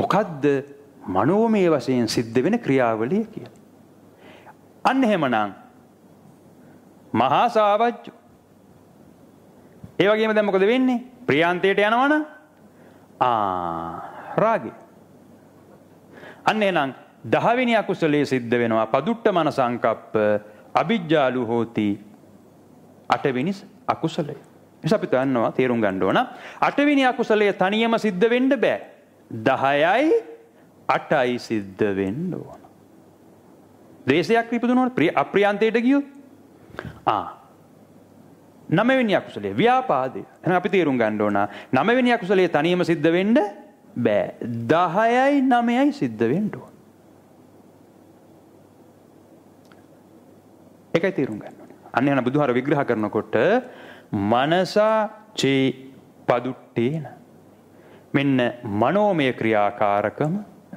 මොකද්ද මනෝමය වශයෙන් සිද්ධ වෙන ක්‍රියාවලිය කියලා අන්න එහෙමනම් මහා සාවජ්ජෝ ඒ වගේම දැන් මොකද වෙන්නේ ප්‍රියන්තයට යනවන රාගය. අන්න එනම් දහවිනි අකුසලයේ සිද්ධ වෙනවා පදුට්ට මන සංකප්ප අභිජ්ජාලු හෝති අටවිනිස් අකුසලය. නිසා අපි තන්නවා තේරුම් ගන්න ඕන. අටවිනි අකුසලය තනියම සිද්ධ වෙන්න බෑ. 10යි 8යි සිද්ධ වෙන්න ඕන. ද්වේෂයක් ඉපදුනොත් අප්‍රියන්තයට ගියොත් ආ නමවෙනි අකුසලේ ව්‍යාපාදය එහෙනම් අපි තේරුම් ගන්න ඕන නමවෙනි අකුසලේ තනියම සිද්ධ වෙන්න බෑ 10යි 9යි සිද්ධ වෙන්න ඕන ඒකයි තේරුම් ගන්න ඕනේ අන්න යන බුදුහාර විග්‍රහ කරනකොට මනසා චේ පදුට්ටේන මෙන්න මනෝමය ක්‍රියාකාරකම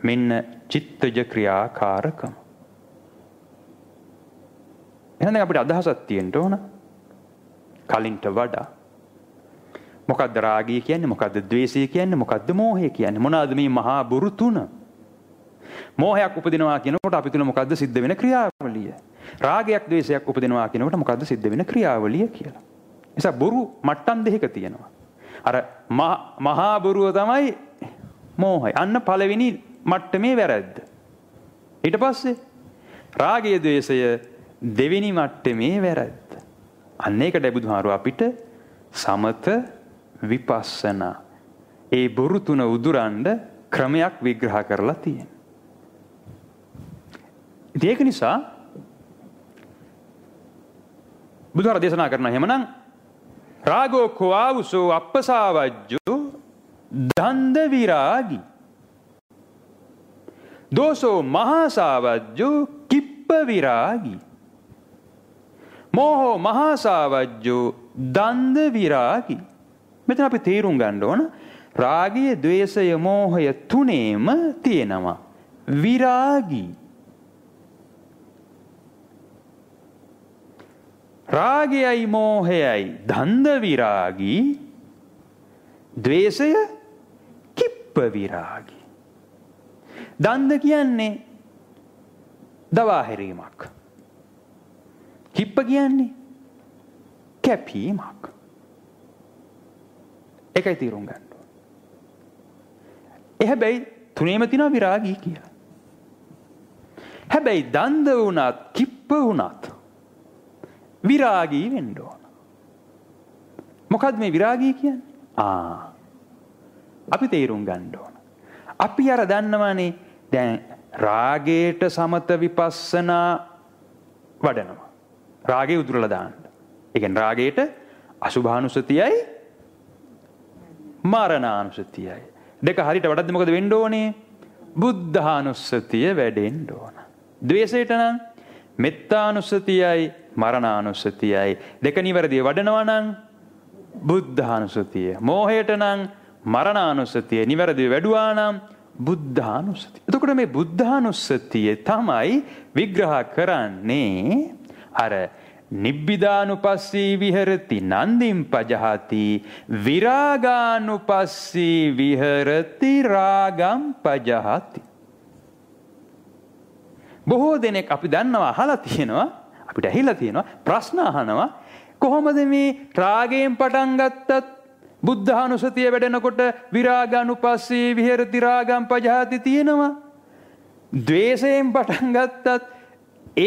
මෙන්න චිත්තජ ක්‍රියාකාරකම එහෙනම් අපිට අදහසක් තියෙන්න ඕන කලින්ට වඩා. මොකක්ද රාගය කියන්නේ මොකක්ද ද්වේෂය කියන්නේ මොකක්ද මෝහය කියන්නේ මොනවාද මේ මහා බුරු තුන? මෝහයක් උපදිනවා කියනකොට අපි තුල මොකද්ද සිද්ධ වෙන ක්‍රියාවලිය? රාගයක් ද්වේෂයක් උපදිනවා කියනකොට මොකද්ද සිද්ධ වෙන ක්‍රියාවලිය කියලා. නිසා බොරු මට්ටම් දෙකක තියෙනවා. අර මහා බොරුව තමයි මෝහය. අන්න පළවෙනි මට්ටමේ වැරද්ද. ඊට පස්සේ රාගය ද්වේෂය දෙවෙනි මට්ටමේ වැරද්ද. අන්න ඒකට බුදුහාරු අපිට සමත විපස්සනා ඒ බොරු තුන උදුරන්ඩ ක්‍රමයක් විග්‍රහ කරලා තියෙන. ඒක නිසා බුදුහාර දේශනා කරන හෙමනම් රාගෝ කොවාවුසෝ අපසාවජ්ජෝ දන්ද විරාගී දෝසෝ මහාසාවජ්ජෝ කිප්ප විරාගී මෝහෝ මහාසාවජ්ජෝ දන්ද විරාගි. මෙතන අපි තේරුම් ගන්න ඕන රාගය, ద్వේෂය, මෝහය තුනේම තියෙනවා. විරාගි. රාගයයි මෝහයයි දන්ද විරාගී ද්වේෂය කිප්ප විරාගී දන්ද කියන්නේ දවාහැරීමක් හිප්ප කියන්නේ කැපීමක්. එකයි තීරුම් ගන්න. එහැබැයි තුනේම තියෙනවා විරාගී කියලා. හැබැයි දන්ද වුණත් කිප්ප වුණත් විරාගී වෙන්න ඕන. මොකද්ද මේ විරාගී කියන්නේ? ආ. අපි තේරුම් ගන්න ඕන. අපි අර දන්නවනේ දැන් රාගයට සමත විපස්සනා වඩනවා. රාගේ උදුරලා දාන්න. ඒ කියන්නේ රාගයට අසුභානුසතියයි මරණානුසතියයි. දෙක හරියට වඩද්දි මොකද වෙන්න ඕනේ? බුද්ධානුස්සතිය වැඩෙන්න ඕන. ද්වේෂයට නම් මෙත්තානුස්සතියයි මරණානුස්සතියයි දෙක නිවැරදිව වඩනවා නම් බුද්ධානුස්සතිය. මෝහයට නම් මරණානුස්සතිය නිවැරදිව වැඩුවා නම් බුද්ධානුස්සතිය. එතකොට මේ බුද්ධානුස්සතිය තමයි විග්‍රහ කරන්නේ අර නිබ්බිධානුපස්සී විහරති නන්දිම් පජහති විරාගානුපස්සී විහරති රාගම් පජහති. බොහෝ දෙනෙක් අපි දන්නවා අහලා තියෙනවා අපිට ඇහිලා තියෙනවා ප්‍රශ්න අහනවා කොහොමද මේ රාගයෙන් පටන් ගත්තත් බුද්ධානුසතිය වැඩෙනකොට විරාගානුපස්සී විහෙරති රාගම් පජහති තියෙනවා. ද්වේෂයෙන් පටන් ගත්තත්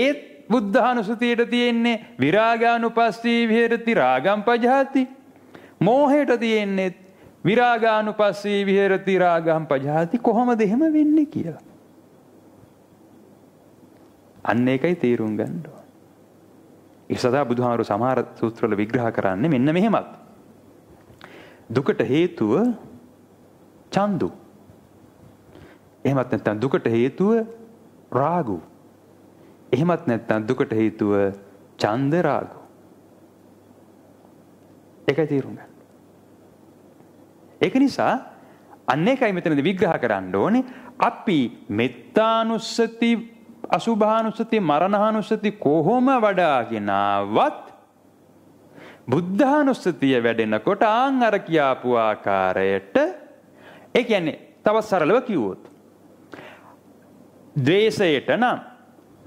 ඒත් බුද්ධානුසතියට තියෙන්නේ විරාගානුපස්සී විහෙරති රාගම් පජහති. මෝහයට තියෙන්නේ විරාගානුපස්සී විහෙරති රාගම් පජහති කොහොමද එහෙම වෙන්නේ කියලා. අන්න ඒකයි තේරුම් ගන්න ඕන. ඒ සදා බුදුහාමුදුරු සමහර සූත්‍රවල විග්‍රහ කරන්නේ මෙන්න මෙහෙමත්. දුකට හේතුව චන්දු. එහෙමත් නැත්නම් දුකට හේතුව රාගු. එහෙමත් නැත්නම් දුකට හේතුව ඡන්ද රාග. ඒකයි තේරුම් ගන්න. ඒක නිසා අන්න ඒකයි මෙතනදී විග්‍රහ කරන්න ඕනේ අපි මෙත්තානුස්සති අසුභානුස්සති මරණානුස්සති කොහොම වඩාගෙනවත් බුද්ධානුස්සතිය වැඩෙනකොට ආන් අර කියාපු ආකාරයට ඒ කියන්නේ තවත් සරලව කිව්වොත් ද්වේෂයට නම්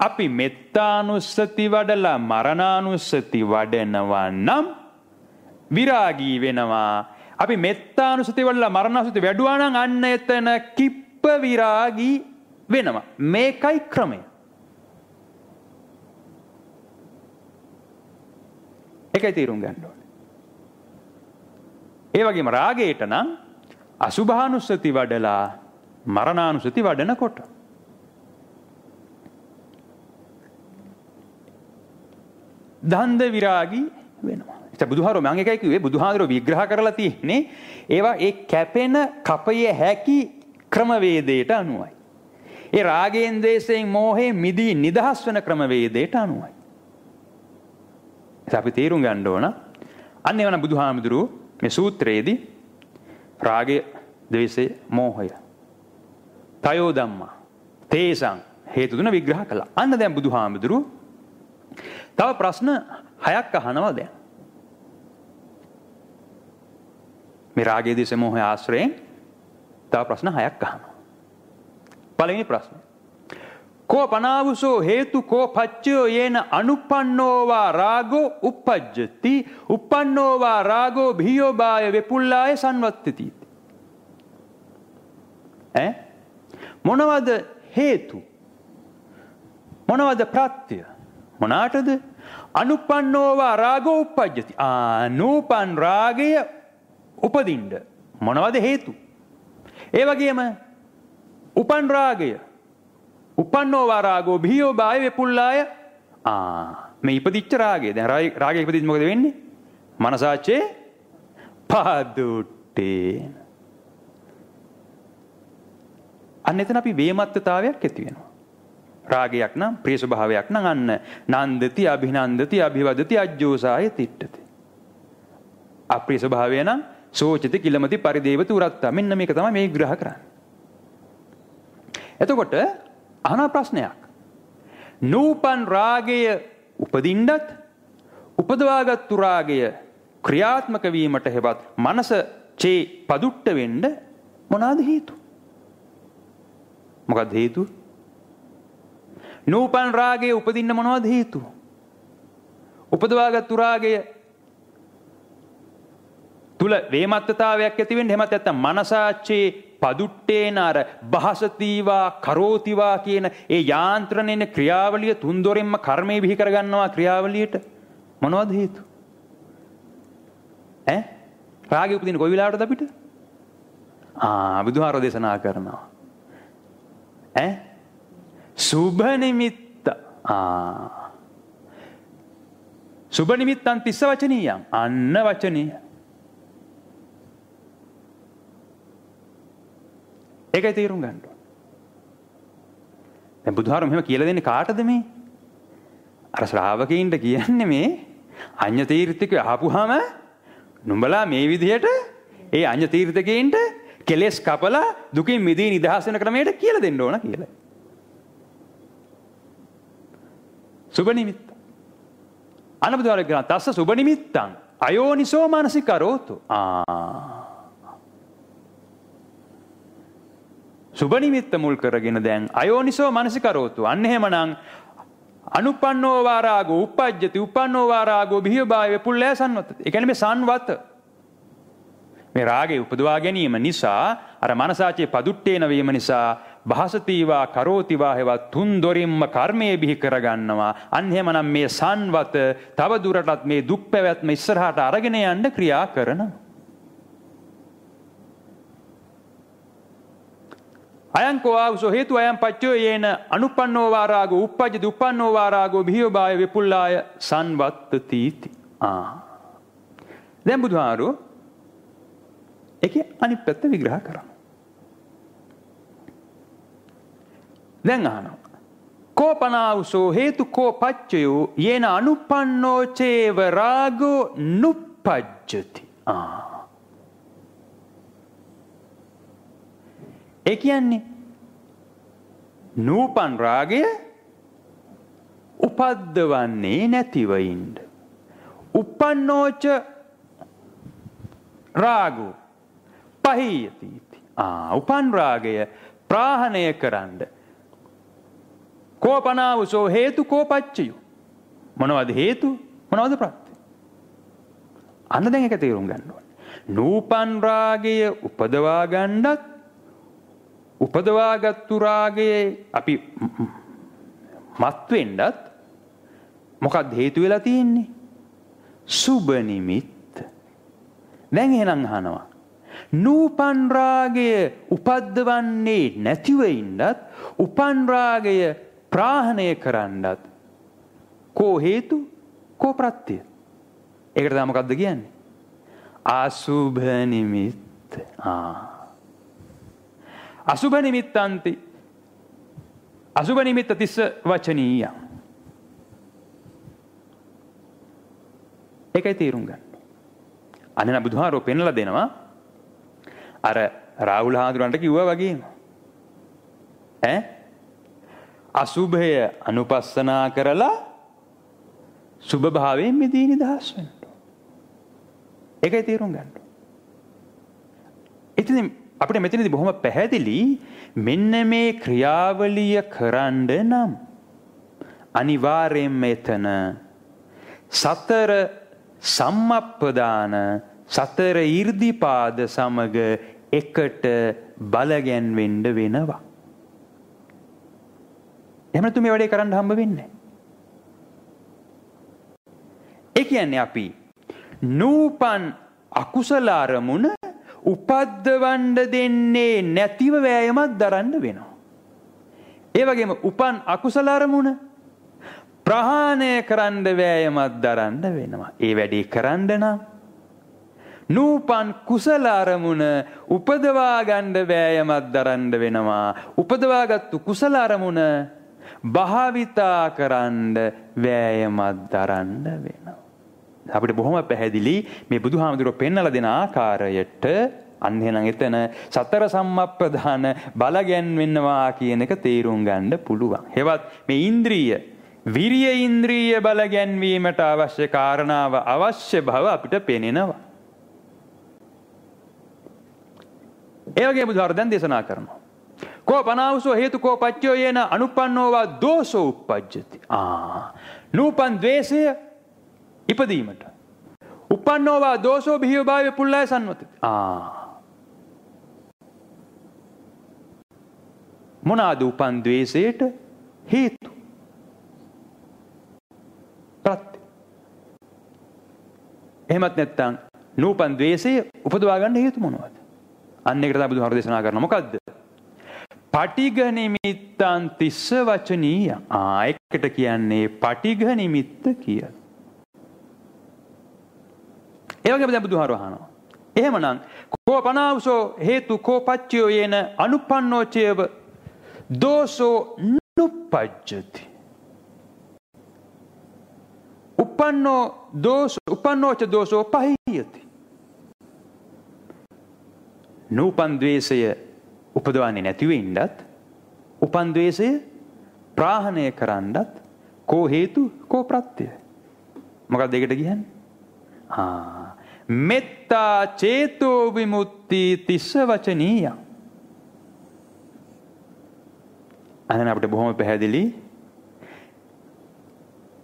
අපි මෙත්තානුස්සති වඩලා මරණානුස්සති වඩනවා නම් විරාගී වෙනවා. අපි මෙත්තානුස්සති වඩලා මරණානුස්සති වැඩුවා නම් අන්න එතන කිප්ප විරාගී වෙනවා. මේකයි ක්‍රමය. ඒකයි තේරුම් ගන්න ඕනේ. ඒ වගේම රාගයට නම් අසුභානුස්සති වඩලා මරණානුස්සති වඩනකොට දන්ද විරාගී වෙනවා. බුදුහාර මං එකයි කිව්වේ බුදුහාඳුර විග්‍රහ කරලා තියෙන්නේ ඒවා ඒ කැපෙන කපය හැකි ක්‍රමවේදයට අනුවයි. ඒ රාගයෙන් දේශයෙන් මෝහයෙන් මිදී නිදහස් වෙන ක්‍රමවේදයට අනුවයි. අපි තේරුම් ගන්න ඕන අන්න එවන බුදුහාමුදුරුව මේ සූත්‍රයේදී රාගය, ද්වේෂය, මෝහය තයෝ ධම්මා තේසං හේතු තුන විග්‍රහ කළා. අන්න දැන් බුදුහාමුදුරුව තව ප්‍රශ්න හයක් අහනවා දැන්. මේ රාගයේ දිස මොහේ ආශ්‍රයෙන් තව ප්‍රශ්න හයක් අහනවා. පළවෙනි ප්‍රශ්නේ. කෝ පනාවුසෝ හේතු කෝ පච්චයෝ යේන අනුපන්නෝවා රාගෝ uppajjati uppannova rago bhiyo baya vepullaya sanvattiti ඈ මොනවද හේතු මොනවද ප්‍රත්‍යය මොනාටද අනුපන්නෝවා රාගෝ උපද්ජති නූපන් රාගය උපදින්ඩ මොනවද හේතු. ඒ වගේම උපන් රාගය උපන්නෝවා රාගෝ බිහිෝ බාය වෙපුල්ලාය මේ ඉපදිච්ච රාගේ දැ රාග ඉපදිත් මොකද වෙන්නේ මනසාච්චේ පාදුට්ටේ. අන්න එතන අපි වේමත්තතාවයක් ඇති වෙන. රාගයක් නම් ප්‍රිය ස්වභාවයක් නම් අන්න නන්දති අභිනන්දති අභිවදති අජ්ජෝසාය තිට්ඨති. අප්‍රිය ස්වභාවය නම් සෝචති කිලමති පරිදේවති උරත්තා. මෙන්න මේක තමයි මේ විග්‍රහ කරන්නේ. එතකොට අහන ප්‍රශ්නයක්. නූපන් රාගය උපදින්නත් උපදවාගත්තු රාගය ක්‍රියාත්මක වීමට හෙවත් මනස චේ පදුට්ට වෙන්න මොනවාද හේතු? මොකක්ද හේතුව? නූපන් රාගයේ උපදින්න මොනවද හේතුව? උපදවාගත්තු රාගය තුල වේමත්තතාවයක් ඇති වෙන්න එහෙමත් නැත්නම් මනසාච්චේ පදුට්ටේන අර බහසතිවා කරෝතිවා කියන ඒ යාන්ත්‍රණයෙන් ක්‍රියාවලිය තුන්දොරින්ම කර්මයේ බිහි කරගන්නවා ක්‍රියාවලියට මොනවද හේතු? ඈ රාගය උපදින කොයි වෙලාවටද අපිට? ආ බුදුහාරෝ දේශනා කරනවා. ඈ සුභනිමිත්ත සුභනිමිත්තන් තිස්ස වචනීයම් අන්න වචනීය ඒකයි තේරුම් ගන්නට දැන් බුදුහාරු මෙහෙම කියලා දෙන්නේ කාටද මේ අර ශ්‍රාවකීන්ට කියන්නේ මේ අඤ්‍ය තීර්ථක ආපුහම නුඹලා මේ විදිහට ඒ අඤ්‍ය තීර්ථකීන්ට කෙලෙස් කපලා දුකින් මිදී නිදහස් වෙන ක්‍රමයට කියලා දෙන්න ඕන කියලා සුබනිමිත්ත. අනබදවරගෙන තස්ස සුබනිමිත්තං අයෝනිසෝ මානසිකරෝතු සුබනිමිත්ත මුල් කරගෙන දැන් අයෝනිසෝ මනසිකරෝතු අන්න එහෙමනම් අනුපන්නෝ වාරාගෝ උපජ්ජති උපන්නෝ වාරාගෝ බිහිවභාවය පුල්ලෑසන්වත. ඒ කියන්නේ මේ සංවත මේ රාගේ උපදවා ගැනීම නිසා අර මනසාචේ පදුට්ටේන වීම නිසා භාසතීවා කරෝතිවා හෙවත් තුන් දොරින්ම කර්මය බිහි කරගන්නවා. අන්හෙමනම් මේ සංවත තවදුරටත් මේ දුක් පැවැත්ම ඉස්සරහට අරගෙන යන්න ක්‍රියා කරන. අයංකෝවාවසෝ හේතු අයම් පච්චෝ යේන අනුපන්නෝවාරාගෝ උප්පජ්ජ දුප්පන්නෝවාරාගෝ බිහිවබාය විපුල්ලාය සංවත්ත තීති. දැන් බුදුහාරු එක අනිත් පැත්ත විග්‍රහ කරන්න. දැන් අහනවා. කෝපනාවසෝ හේතු කෝපච්චයෝ යේන අනුපන්නෝ චේව රාගෝ නුප්පජ්ජති. ආ. ඒ කියන්නේ නූපන් රාගය උපද්දවන්නේ නැතිව ඉන්න. උපන්නෝච රාගෝ පහීයති. ආ උපන් රාගය ප්‍රාහණය කරන්න කෝපනාවසෝ හේතු කෝපච්චයෝ. මොනවද හේතු මොනවද ප්‍රත්ති. අන්න දැන් එක තේරුම් ගන්නවා. නූපන් රාගය උපදවා ගණ්ඩත් උපදවාගත්තු රාගයේ අපි මත්වෙන්ඩත් මොකක් හේතු වෙලා තියෙන්නේ. සුබනිමිත් දැන් එහෙනම් අහනවා. නූපන්රාගය උපද්දවන්නේ නැතිවයින්ඩත් උපන්රාගය ප්‍රාහණය කරන්නත් කෝ හේතු කෝ ප්‍රත්‍ය. ඒකට තමයි මොකද්ද කියන්නේ? අසුභ නිමිත්ත. ආ. අසුභ නිමිත්තන්ති. අසුභ නිමිත්ත තිස්ස වචනීය. ඒකයි තේරුම් ගන්න. අනේ බුදුහාරෝ පෙන්ලා දෙනවා. අර රාහුල හාමුදුරන්ට කිව්වා වගේම. ඈ අසුභය අනුපස්සනා කරලා සුභ භාවයෙන් මිදී නිදහස් වෙන්න. ඒකයි තේරුම් ගන්න. ඉතින් අපිට මෙතනදී බොහොම පැහැදිලි මෙන්න මේ ක්‍රියාවලිය කරන්න නම් අනිවාර්යෙන් මෙතන සතර සම්මප්පදාන සතර 이르දිපාද සමග එකට බලගැන්වෙන්න වෙනවා. එම තුමේ වැඩේ කරන්න හම්බ වෙන්න. ඒ කියන්නේ අපි නූපන් අකුසලාරමුණ උපද්දවන්ඩ දෙන්නේ නැතිව වෑයමක් දරන්න වෙනවා. ඒවගේම උපන් අකුසලාරමුණ ප්‍රහාණය කරන්න වෑයමත් දරන්න වෙනවා. ඒ වැඩේ කරන්න නම්. නූපන් කුසලාරමුණ උපදවාගණ්ඩ වෑයමත් දරන්න වෙනවා. උපදවාගත්තු කුසලාරමුණ භාවිතා කරන්න වෑයමක් දරන්න වෙනවා. අපිට බොහොම පැහැදිලි මේ බුදුහාමුදුරුවෝ පෙන්වලා දෙන ආකාරයට අන්න එහෙනම් එතන සතර සම්මප්පදාන බල ගැන්වෙන්නවා කියන එක තේරුම් ගන්න පුළුවන්. හෙවත් මේ ඉන්ද්‍රිය විරිය ඉන්ද්‍රිය බල ගැන්වීමට අවශ්‍ය කාරණාව අවශ්‍ය බව අපිට පෙනෙනවා. ඒ වගේ බුදුහාර දැන් දේශනා කරනවා. කෝ පනාවසෝ හේතු කෝ පච්චයෝ යේන අනුපන්නෝවා දෝසෝ උප්පජ්ජති. ආ. නූපන් ද්වේෂය ඉපදීමට. උපන්නෝවා දෝසෝ බිහිව භාවය පුල්ලාය සන්වතති. ආ. මොනාද උපන් ද්වේෂයට හේතු? ප්‍රත්‍ය. එහෙමත් නැත්නම් නූපන් ද්වේෂය උපදවා ගන්න හේතු මොනවද? අන්න එකට තමයි බුදුහාර දේශනා කරන මොකද්ද? පටිගනිමිත්තන් තිස්ස වචනීය ආයකට කියන්නේ පටිගනිමිත්ත කිය. ඒවගේ දැ බුදුහරහනවා. එහෙමනම් කෝ පනාවසෝ හේතු කෝපච්චයෝ යන අනුපන්නෝචයව දෝසෝ නුපජ්ජති. uppannoo dos uppannoocha dosoo pahiyati නූපන් ද්වේෂය උපදවන්නේ නැතිව ඉන්නත් උපන් ද්වේෂය ප්‍රාහණය කරන්නත් කෝ හේතු කෝ ප්‍රත්‍යය මොකක්ද ඒකට කියන්නේ ආ මෙත්තා චේතෝ විමුක්ති තිස්ස වචනීය අනන අපිට බොහොම පැහැදිලි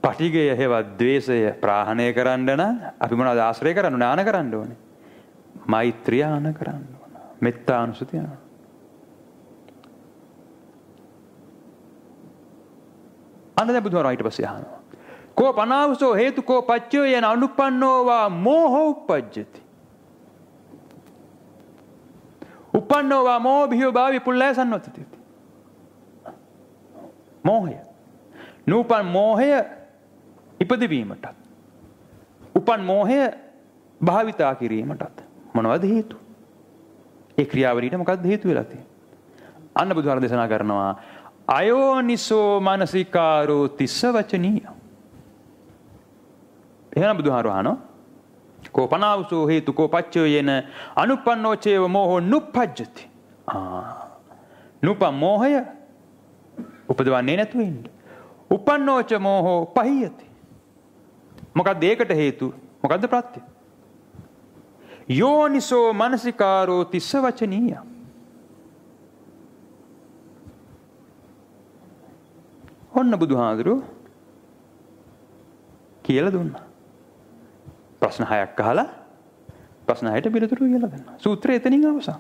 පටිගය හෙවත් ද්වේෂය ප්‍රාහණය කරන්න නම් අපි මොනවද ආශ්‍රය කරන්න නාන කරන්න ඕනේ මෛත්‍රිය ආන කරන්න ඕන මෙත්තානුසුතිය ආන අන්න දැන් බුදුහාරා ඊට පස්සේ අහනවා. කෝ පනාවසෝ හේතු කෝ පච්චයෝ යන අනුපන්නෝවා මෝහෝ උපජ්ජති. උපන්නෝවා මෝභියෝ භාවි පුල්ලෑසන්නොත්තති. මෝහය. නූපන් මෝහය ඉපදවීමටත්. උපන් මෝහය භාවිතා කිරීමටත් මොනවද හේතු? ඒ ක්‍රියාවලියට මොකක්ද හේතු වෙලා තියෙන්නේ? අන්න බුදුහාර දේශනා කරනවා අයෝනිසෝ මනසිකාරෝ තිස්ස වචනීය. එහෙනම් බුදුහාරු අහනවා. කෝපනාවසෝ හේතු කෝපච්චය යන අනුපන්නෝචේව මෝහෝ නුප්පජ්ජති. ආ. නුප මෝහය උපදවන්නේ නැතුව ඉන්න. උපන්නෝච මෝහෝ පහියති. මොකක්ද ඒකට හේතු? මොකද්ද ප්‍රත්‍ය? යෝනිසෝ මනසිකාරෝ තිස්ස වචනීය. ඔන්න බුදුහාඳුරු කියලා දුන්නා. ප්‍රශ්න හයක් අහලා ප්‍රශ්න හයට පිළිතුරු කියලා දෙනවා. සූත්‍රය එතනින් අවසන්.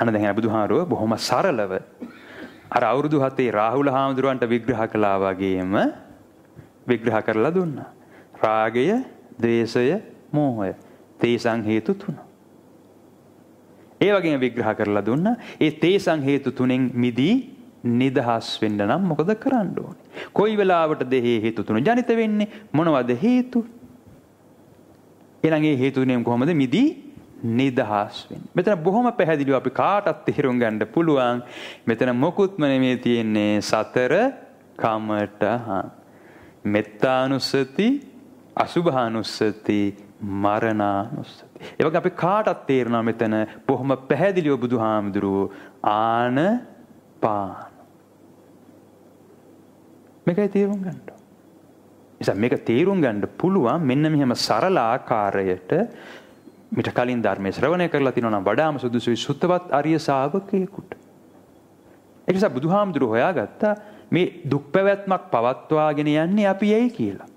අන දැන් බුදුහාරුව බොහොම සරලව අර අවුරුදු 7 රාහුල හාමුදුරුවන්ට විග්‍රහ කළා වගේම විග්‍රහ කරලා දුන්නා. රාගය, ද්වේෂය, මෝහය. තේසං හේතු තුන. ඒ වගේම විග්‍රහ කරලා දුන්නා. ඒ තේසං හේතු තුනෙන් මිදී නිදහස් වෙන්න නම් මොකද කරන්න ඕනේ? කොයි වෙලාවටද මේ හේතු තුන ජනිත වෙන්නේ? මොනවද හේතු? ඊළඟ මේ හේතු තුනෙන් කොහොමද මිදී නිදහස් වෙන්නේ? මෙතන බොහොම පැහැදිලිව අපි කාටත් තේරුම් ගන්න පුළුවන්. මෙතන මොකුත්ම නෙමේ තියෙන්නේ සතර කමටහන්. මෙත්තානුස්සති, අසුභානුස්සති, මරණානුස්සති. ඒ වගේ අපි කාටත් තේරෙනවා මෙතන බොහොම පැහැදිලිව බුදුහාමුදුරුවෝ ආන පාන. මේකයි තේරුම් ගන්න. නිසා මේක තේරුම් ගන්න පුළුවන් මෙන්න මෙහෙම සරල ආකාරයට මිට කලින් ධර්මයේ ශ්‍රවණය කරලා තිනවනම් වඩාම සුදුසුයි සුත්තවත් අරිය ශාවකයෙකුට. ඒ නිසා බුදුහාමුදුරුවෝ හොයාගත්තා මේ දුක් පැවැත්මක් පවත්වාගෙන යන්නේ අපි ඇයි කියලා.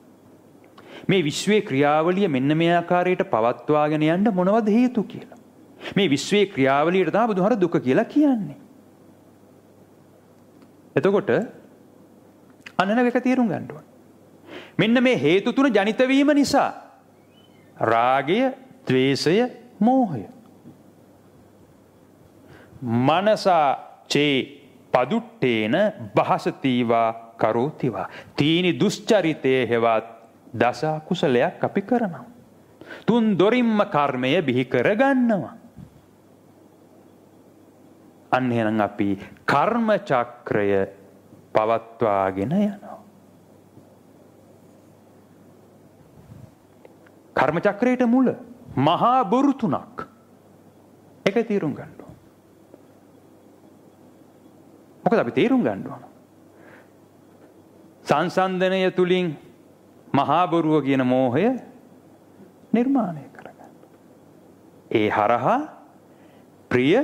මේ විශ්වයේ ක්‍රියාවලිය මෙන්න මේ ආකාරයට පවත්වාගෙන යන්න මොනවද හේතු කියලා. මේ විශ්වයේ ක්‍රියාවලියට තමයි බුදුහාර දුක කියලා කියන්නේ. එතකොට අනන එක තේරුම් ගන්න ඕන. මෙන්න මේ හේතු තුන ජනිත වීම නිසා රාගය, ద్వේෂය, මෝහය. මනසා චේ පදුට්ටේන බහසතිවා කරෝතිවා. තීනි දුෂ්චරිතේ හෙවත් දසා කුසලයක් අපි කරනවා. තුන් දොරින්ම කර්මය බිහි කරගන්නවා. අන්න එහෙනම් අපි කර්ම චක්‍රය පවත්වාගෙන යනවා. කර්ම චක්‍රයට මුල මහා බොරු තුනක්. ඒක තීරුම් ගන්න ඕන. මොකද අපි තීරුම් ගන්න ඕන. සංසන්දනය තුලින් මහා බොරුව කියන මෝහය නිර්මාණය කරගන්න. ඒ හරහා ප්‍රිය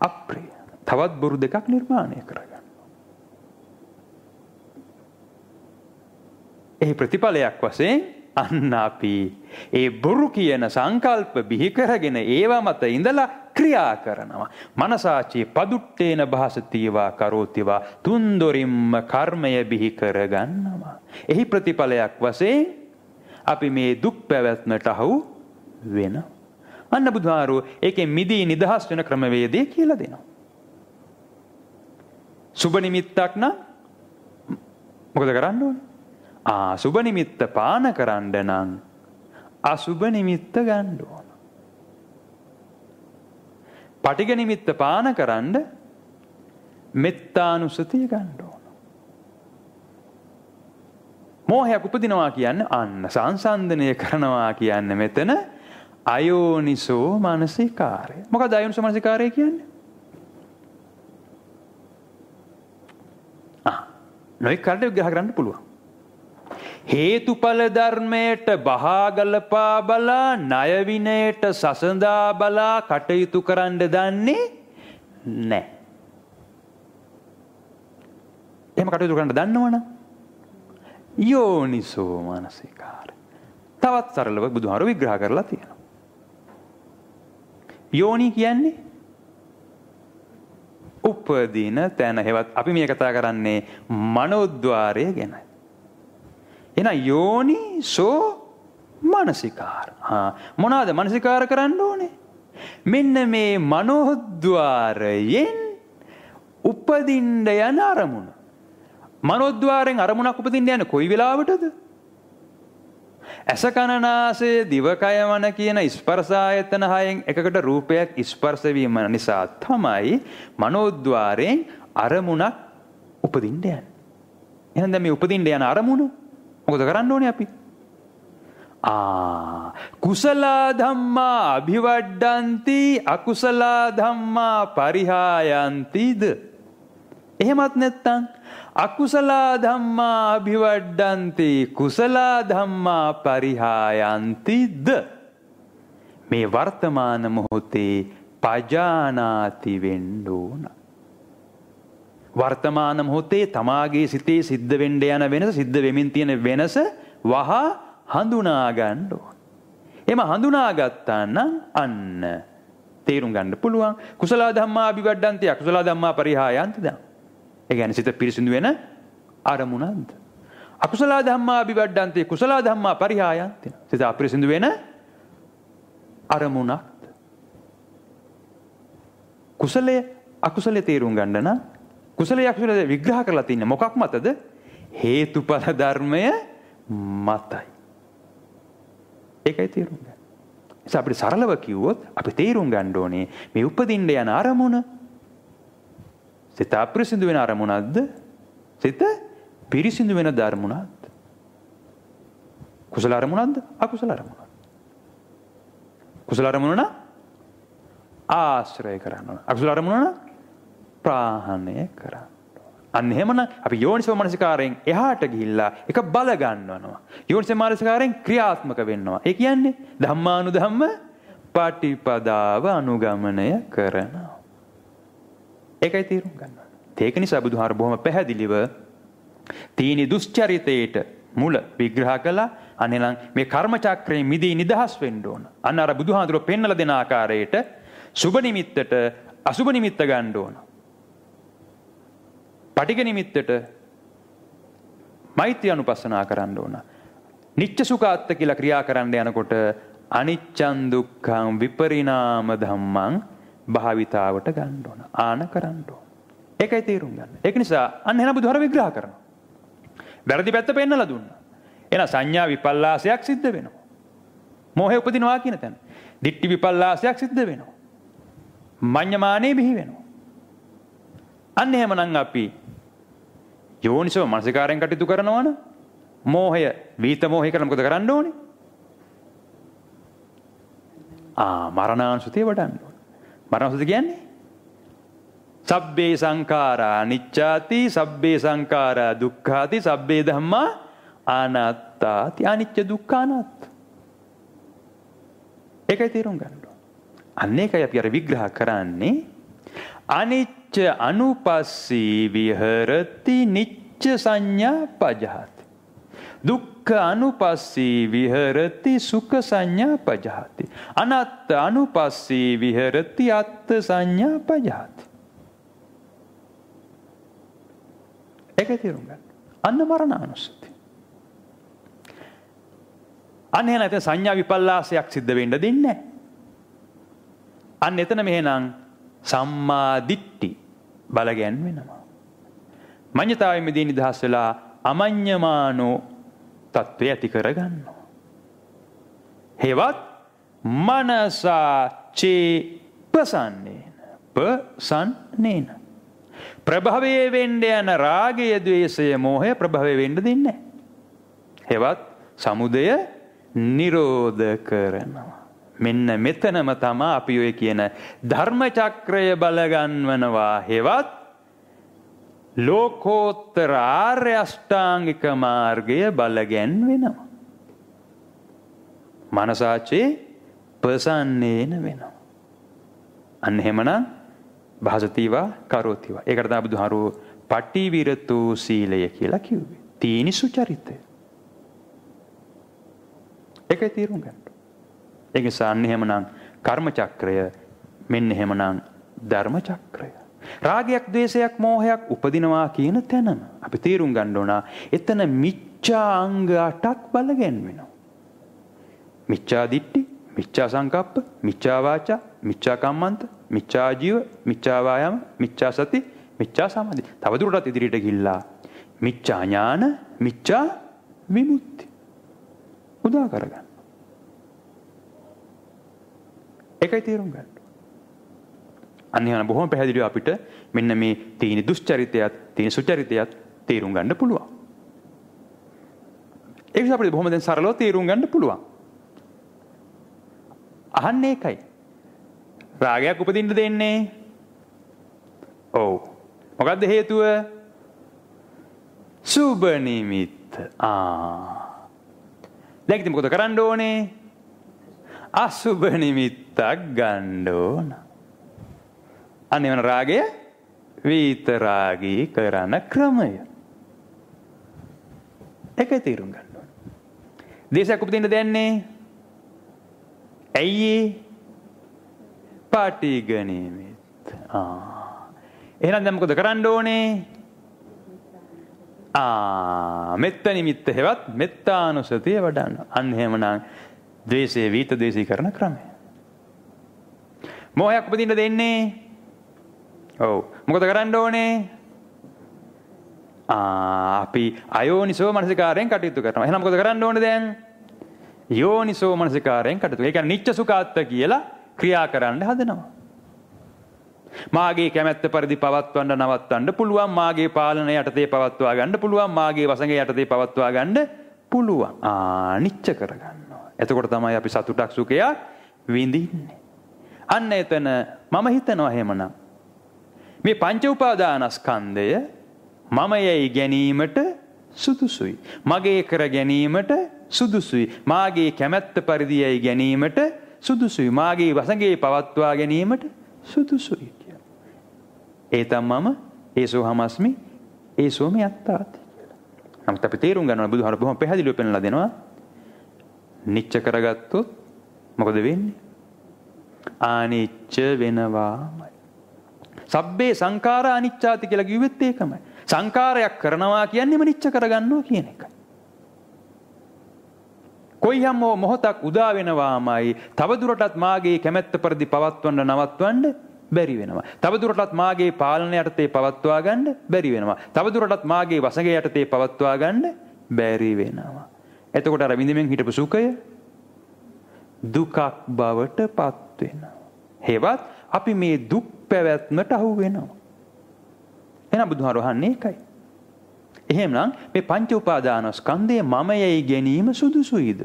අප්‍රිය තවත් බොරු දෙකක් නිර්මාණය කරගන්න. එහි ප්‍රතිඵලයක් වශයෙන් අන්න අපි ඒ බොරු කියන සංකල්ප බිහි කරගෙන ඒවා මත ඉඳලා ක්‍රියා කරනවා. මනසාචී පදුට්ටේන භාසතීවා කරෝතිවා තුන්දොරින්ම කර්මය බිහි කරගන්නවා. එහි ප්‍රතිඵලයක් වශයෙන් අපි මේ දුක් පැවැත්මට අහු වෙන. අන්න බුදුහාරුව ඒකෙන් මිදී නිදහස් වෙන ක්‍රමවේදය කියලා දෙනවා. සුබ නිමිත්තක් නම් මොකද කරන්න ඕනේ? ආ සුභ නිමිත්ත පාන කරන්න නම් අසුභ නිමිත්ත ගන්න ඕන. පටිඝ නිමිත්ත පාන කරන්න මෙත්තානුසතිය ගන්න ඕන. මෝහයක් උපදිනවා කියන්නේ අන්න සංසන්දනය කරනවා කියන්නේ මෙතන අයෝනිසෝ මානසිකාරය. මොකද අයෝනිසෝ මානසිකාරය කියන්නේ? නොයෙක් කාරණේ විග්‍රහ කරන්න පුළුවන්. හේතුඵල ධර්මයට බහාගලපා බලා ණය විනයට සසඳා බලා කටයුතු කරන්න දන්නේ නැහැ. එහෙම කටයුතු කරන්න දන්නවනම් යෝනිසෝ මානසිකාර. තවත් සරලව බුදුහාර විග්‍රහ කරලා තියෙනවා. යෝනි කියන්නේ උපදීන තැන හෙවත් අපි මේ කතා කරන්නේ මනෝද්්වාරය ගැනයි. එන යෝනි සෝ මානසිකාර. මොනවාද මානසිකාර කරන්න ඕනේ? මෙන්න මේ මනෝද්්වාරයෙන් උපදින්න යන අරමුණ. මනෝද්්වාරයෙන් අරමුණක් උපදින්න යන කොයි වෙලාවටද? ඇස කනනාසය දිවකය වන කියන ස්පර්ශායතන හයෙන් එකකට රූපයක් ස්පර්ශ වීම නිසා තමයි මනෝද්්වාරයෙන් අරමුණක් උපදින්න යන්නේ. එහෙනම් දැන් මේ උපදින්න යන අරමුණ මොකද කරන්න ඕනේ අපි? ආ කුසලා ධම්මා අභිවඩ්ඩಂತಿ අකුසලා ධම්මා පරිහායන්තිද? එහෙමත් නැත්නම් අකුසලා ධම්මා අභිවඩ්ඩಂತಿ කුසලා ධම්මා පරිහායන්තිද? මේ වර්තමාන මොහොතේ පජානාති වෙන්න ඕනා. වර්තමාන මොහොතේ තමාගේ සිතේ සිද්ධ වෙන්න යන වෙනස සිද්ධ වෙමින් තියෙන වෙනස වහා හඳුනා ගන්න ඕන. එම හඳුනාගත්තා නම් අන්න තේරුම් ගන්න පුළුවන් කුසල ධම්මා අභිවඩ්ඩන්තය කුසල ධම්මා පරිහායන්ති දම්. ඒ කියන්නේ සිත පිරිසිදු වෙන අරමුණක්ද. අකුසල ධම්මා අභිවඩ්ඩන්තය කුසල ධම්මා පරිහායන්ති. සිත අපිරිසිදු වෙන අරමුණක්ද. කුසලයේ අකුසලයේ තේරුම් ගන්න නම් කුසලයක් විල විග්‍රහ කරලා තින්නේ මොකක් මතද? හේතුඵල ධර්මය මතයි. ඒකයි තේරුම් ගන්න. නිසා අපිට සරලව කිව්වොත් අපි තේරුම් ගන්න ඕනේ මේ උපදින්න යන අරමුණ සිත අපිරිසිදු වෙන අරමුණක්ද? සිත පිරිසිදු වෙන ධර්මුණක්ද? කුසල අරමුණක්ද? අකුසල අරමුණක්ද? කුසල අරමුණ ආශ්‍රය කරනවා. අකුසල අරමුණ ප්‍රාහණය කරන්න. අන්න එහෙමනම් අපි යෝනිසෝ මනසිකාරයෙන් එහාට ගිහිල්ලා එක බල ගන්නවනවා. යෝනිසෝ මනසිකාරයෙන් ක්‍රියාත්මක වෙන්නවා. ඒ කියන්නේ ධම්මානුධම්ම පටිපදාව අනුගමනය කරනවා. ඒකයි තේරුම් ගන්න. ඒක නිසා බුදුහාර බොහොම පැහැදිලිව තීනි දුෂ්චරිතේට මුල විග්‍රහ කළා. අනේනම් මේ කර්ම චක්‍රයෙන් මිදී නිදහස් වෙන්න ඕන. අන්න අර බුදුහාඳුර පෙන්නලා දෙන ආකාරයට සුබ නිමිත්තට අසුබ නිමිත්ත ගන්න ඕන. පටික නිමිත්තට මෛත්‍රී අනුපස්සනා කරන්න ඕන. නිච්ච සුඛාත්ත කියලා ක්‍රියා කරන්න යනකොට අනිච්චන් දුක්ඛං විපරිණාම ධම්මං භාවිතාවට ගන්න ඕන. ආන කරන්න ඕන. ඒකයි තේරුම් ගන්න. ඒක නිසා අන්න එහෙනම් බුදුහාර විග්‍රහ කරනවා. වැරදි පැත්ත පෙන්නලා දුන්නා. එහෙනම් සංඥා විපල්ලාසයක් සිද්ධ වෙනවා. මෝහය උපදිනවා කියන තැන. දිට්ටි විපල්ලාසයක් සිද්ධ වෙනවා. මඤ්ඤමානේ බිහි වෙනවා. අන්න එහෙමනම් අපි යෝනිසෝ මනසිකාරයෙන් කටයුතු කරනවන මෝහය වීත මෝහය කළ මොකද කරන්න ඕනේ? ආ මරණාංශුතිය වඩන්න ඕනේ. මරණාංශුති කියන්නේ සබ්බේ සංඛාරා අනිච්ඡාති සබ්බේ සංඛාරා දුක්ඛාති සබ්බේ ධම්මා අනාත්තාති අනිච්ච දුක්ඛ අනාත්ත. ඒකයි තේරුම් ගන්න ඕනේ. අන්න ඒකයි අපි අර විග්‍රහ කරන්නේ අනිච්ච අනුපස්සී විහෙරති නිච්ච සංඥා පජහති. දුක්ඛ අනුපස්සී විහෙරති සුඛ සංඥා පජහති. අනත්ත අනුපස්සී විහෙරති අත්ථ සංඥා පජහති. ඒක තේරුම් ගන්න. අන්න මරණානුස්සති. අන්න එහෙනම් සංඥා විපල්ලාසයක් සිද්ධ වෙන්න දෙන්නේ නැහැ. අන්න එතන මෙහෙනම් සම්මාදිට්ටි බලගැන් වෙනවා. මඤ්ඤතාවෙමදී නිදහස් වෙලා අමඤ්ඤමානෝ තත්ත්වය ඇති කරගන්නවා. හේවත් මනසා චේ ප්‍රසන්නේන ප්‍රසන්නේන ප්‍රභවයේ වෙන්න යන රාගය ద్వේෂය මෝහය ප්‍රභවයේ වෙන්න දෙන්නේ නැහැ. හේවත් සමුදය නිරෝධ කරනවා. මෙන්න මෙතනම තමා අපි ඔය කියන ධර්මචක්‍රය බලගන්වනවා හෙවත් ලෝකෝත්තර ආර්ය අෂ්ටාංගික මාර්ගය බලගැන්වෙනවා. මනසාචේ ප්‍රසන්නේන වෙනවා. අන්න එහෙමනම් භාසතිවා කරෝතිවා. ඒකට තමයි බුදුහාරු පටිවිරතු සීලය කියලා කිව්වේ. තීනිසු චරිතය. ඒකයි තීරුම් ගන්න. ඒ නිසා අන්න එහෙමනම් කර්ම චක්‍රය මෙන්න එහෙමනම් ධර්ම චක්‍රය. රාගයක්, ద్వේෂයක්, මෝහයක් උපදිනවා කියන තැනම අපි තීරුම් ගන්න ඕන. එතන මිච්ඡා අංග 8ක් බලගැන්වෙනවා. මිච්ඡා දිට්ඨි, මිච්ඡා සංකප්ප, මිච්ඡා වාචා, මිච්ඡා කම්මන්ත, මිච්ඡා ජීව, මිච්ඡා වායාම, මිච්ඡා සති, මිච්ඡා සමාධි. තවදුරටත් ඉදිරියට ගිහිල්ලා මිච්ඡා ඥාන, මිච්ඡා විමුක්ති. උදා කරගන්න. ඒකයි තේරුම් ගන්න. අන්‍යයන් බොහොම පැහැදිලිව අපිට මෙන්න මේ තීන දුෂ්චරිතයත් තීන සුචරිතයත් තේරුම් ගන්න පුළුවන්. ඒ නිසා අපිට බොහොම දැන් සරලව තේරුම් ගන්න පුළුවන්. අහන්නේ ඒකයි. රාගයක් උපදින්න දෙන්නේ. ඔව්. මොකද්ද හේතුව? සුබ නිමිත්ත. ආ. දැන් ඉතින් මොකද කරන්න ඕනේ? අසුභ නිමිත්තක් ගන්න ඕන. අනිවන රාගය වීතරාගී කරන ක්‍රමය. ඒක තේරුම් ගන්න ඕන. දේශයක් උපදින්න දෙන්නේ ඇයි පාටිගනිමිත්. එහෙනම් දැන් මොකද කරන්න ඕනේ? ආ මෙත්ත නිමිත්ත හෙවත් මෙත්තානුසතිය වඩන්න. අන්න එහෙමනම් ද්වේෂය විිත ද්වේෂී කරන ක්‍රමය. මොහයක් උපදින්න දෙන්නේ. ඔව්. මොකද කරන්න ඕනේ? අපි අයෝනිසෝ මනසිකාරයෙන් කටයුතු කරනවා. එහෙනම් මොකද කරන්න ඕනේ දැන්? යෝනිසෝ මනසිකාරයෙන් කටයුතු. ඒ කියන්නේ නිච්ච සුඛාත්ත කියලා ක්‍රියා කරන්න හදනවා. මාගේ කැමැත්ත පරිදි පවත්වන්න නවත්තන්න පුළුවන්. මාගේ පාලන යටතේ පවත්වා ගන්න පුළුවන්. මාගේ වසඟ යටතේ පවත්වා ගන්න පුළුවන්. ආ නිච්ච කරගන්න. එතකොට තමයි අපි සතුටක් සුඛයක් විඳින්නේ. අන්න එතන මම හිතනවා එහෙමනම් මේ පංච උපාදානස්කන්ධය මම යයි ගැනීමට සුදුසුයි. මගේ කර ගැනීමට සුදුසුයි. මාගේ කැමැත්ත පරිදි යයි ගැනීමට සුදුසුයි. මාගේ වසඟේ පවත්වා ගැනීමට සුදුසුයි කියලා. ඒතම් මම ඒසෝ හමස්මි ඒසෝ මේ අත්තාති කියලා. නමුත් අපි තේරුම් ගන්නවා බුදුහාර බොහොම පැහැදිලිව පෙන්ලා දෙනවා නිච්ච කරගත්තොත් මොකද වෙන්නේ? අනිච්ච වෙනවාමයි. සබ්බේ සංඛාරා අනිච්චාති කියලා කිව්වෙත් ඒකමයි. සංඛාරයක් කරනවා කියන්නේම නිච්ච කරගන්නවා කියන එකයි. කොයියම් මොහොතක් උදා වෙනවාමයි තව දුරටත් මාගේ කැමැත්ත පරිදි පවත්වන්න නවත්වන්න බැරි වෙනවා. තවදුරටත් මාගේ පාලනය යටතේ පවත්වා ගන්න බැරි වෙනවා. තවදුරටත් මාගේ වසඟ යටතේ පවත්වා ගන්න බැරි වෙනවා. එතකොට අර විඳින්මින් හිටපු සුඛය දුකක් බවට පත් වෙනවා. හේවත් අපි මේ දුක් පැවැත්මට අහු වෙනවා. එහෙනම් බුදුහාර වහන්නේ ඒකයි. එහෙමනම් මේ පංච උපාදානස්කන්ධයේ මම යයි ගැනීම සුදුසුයිද?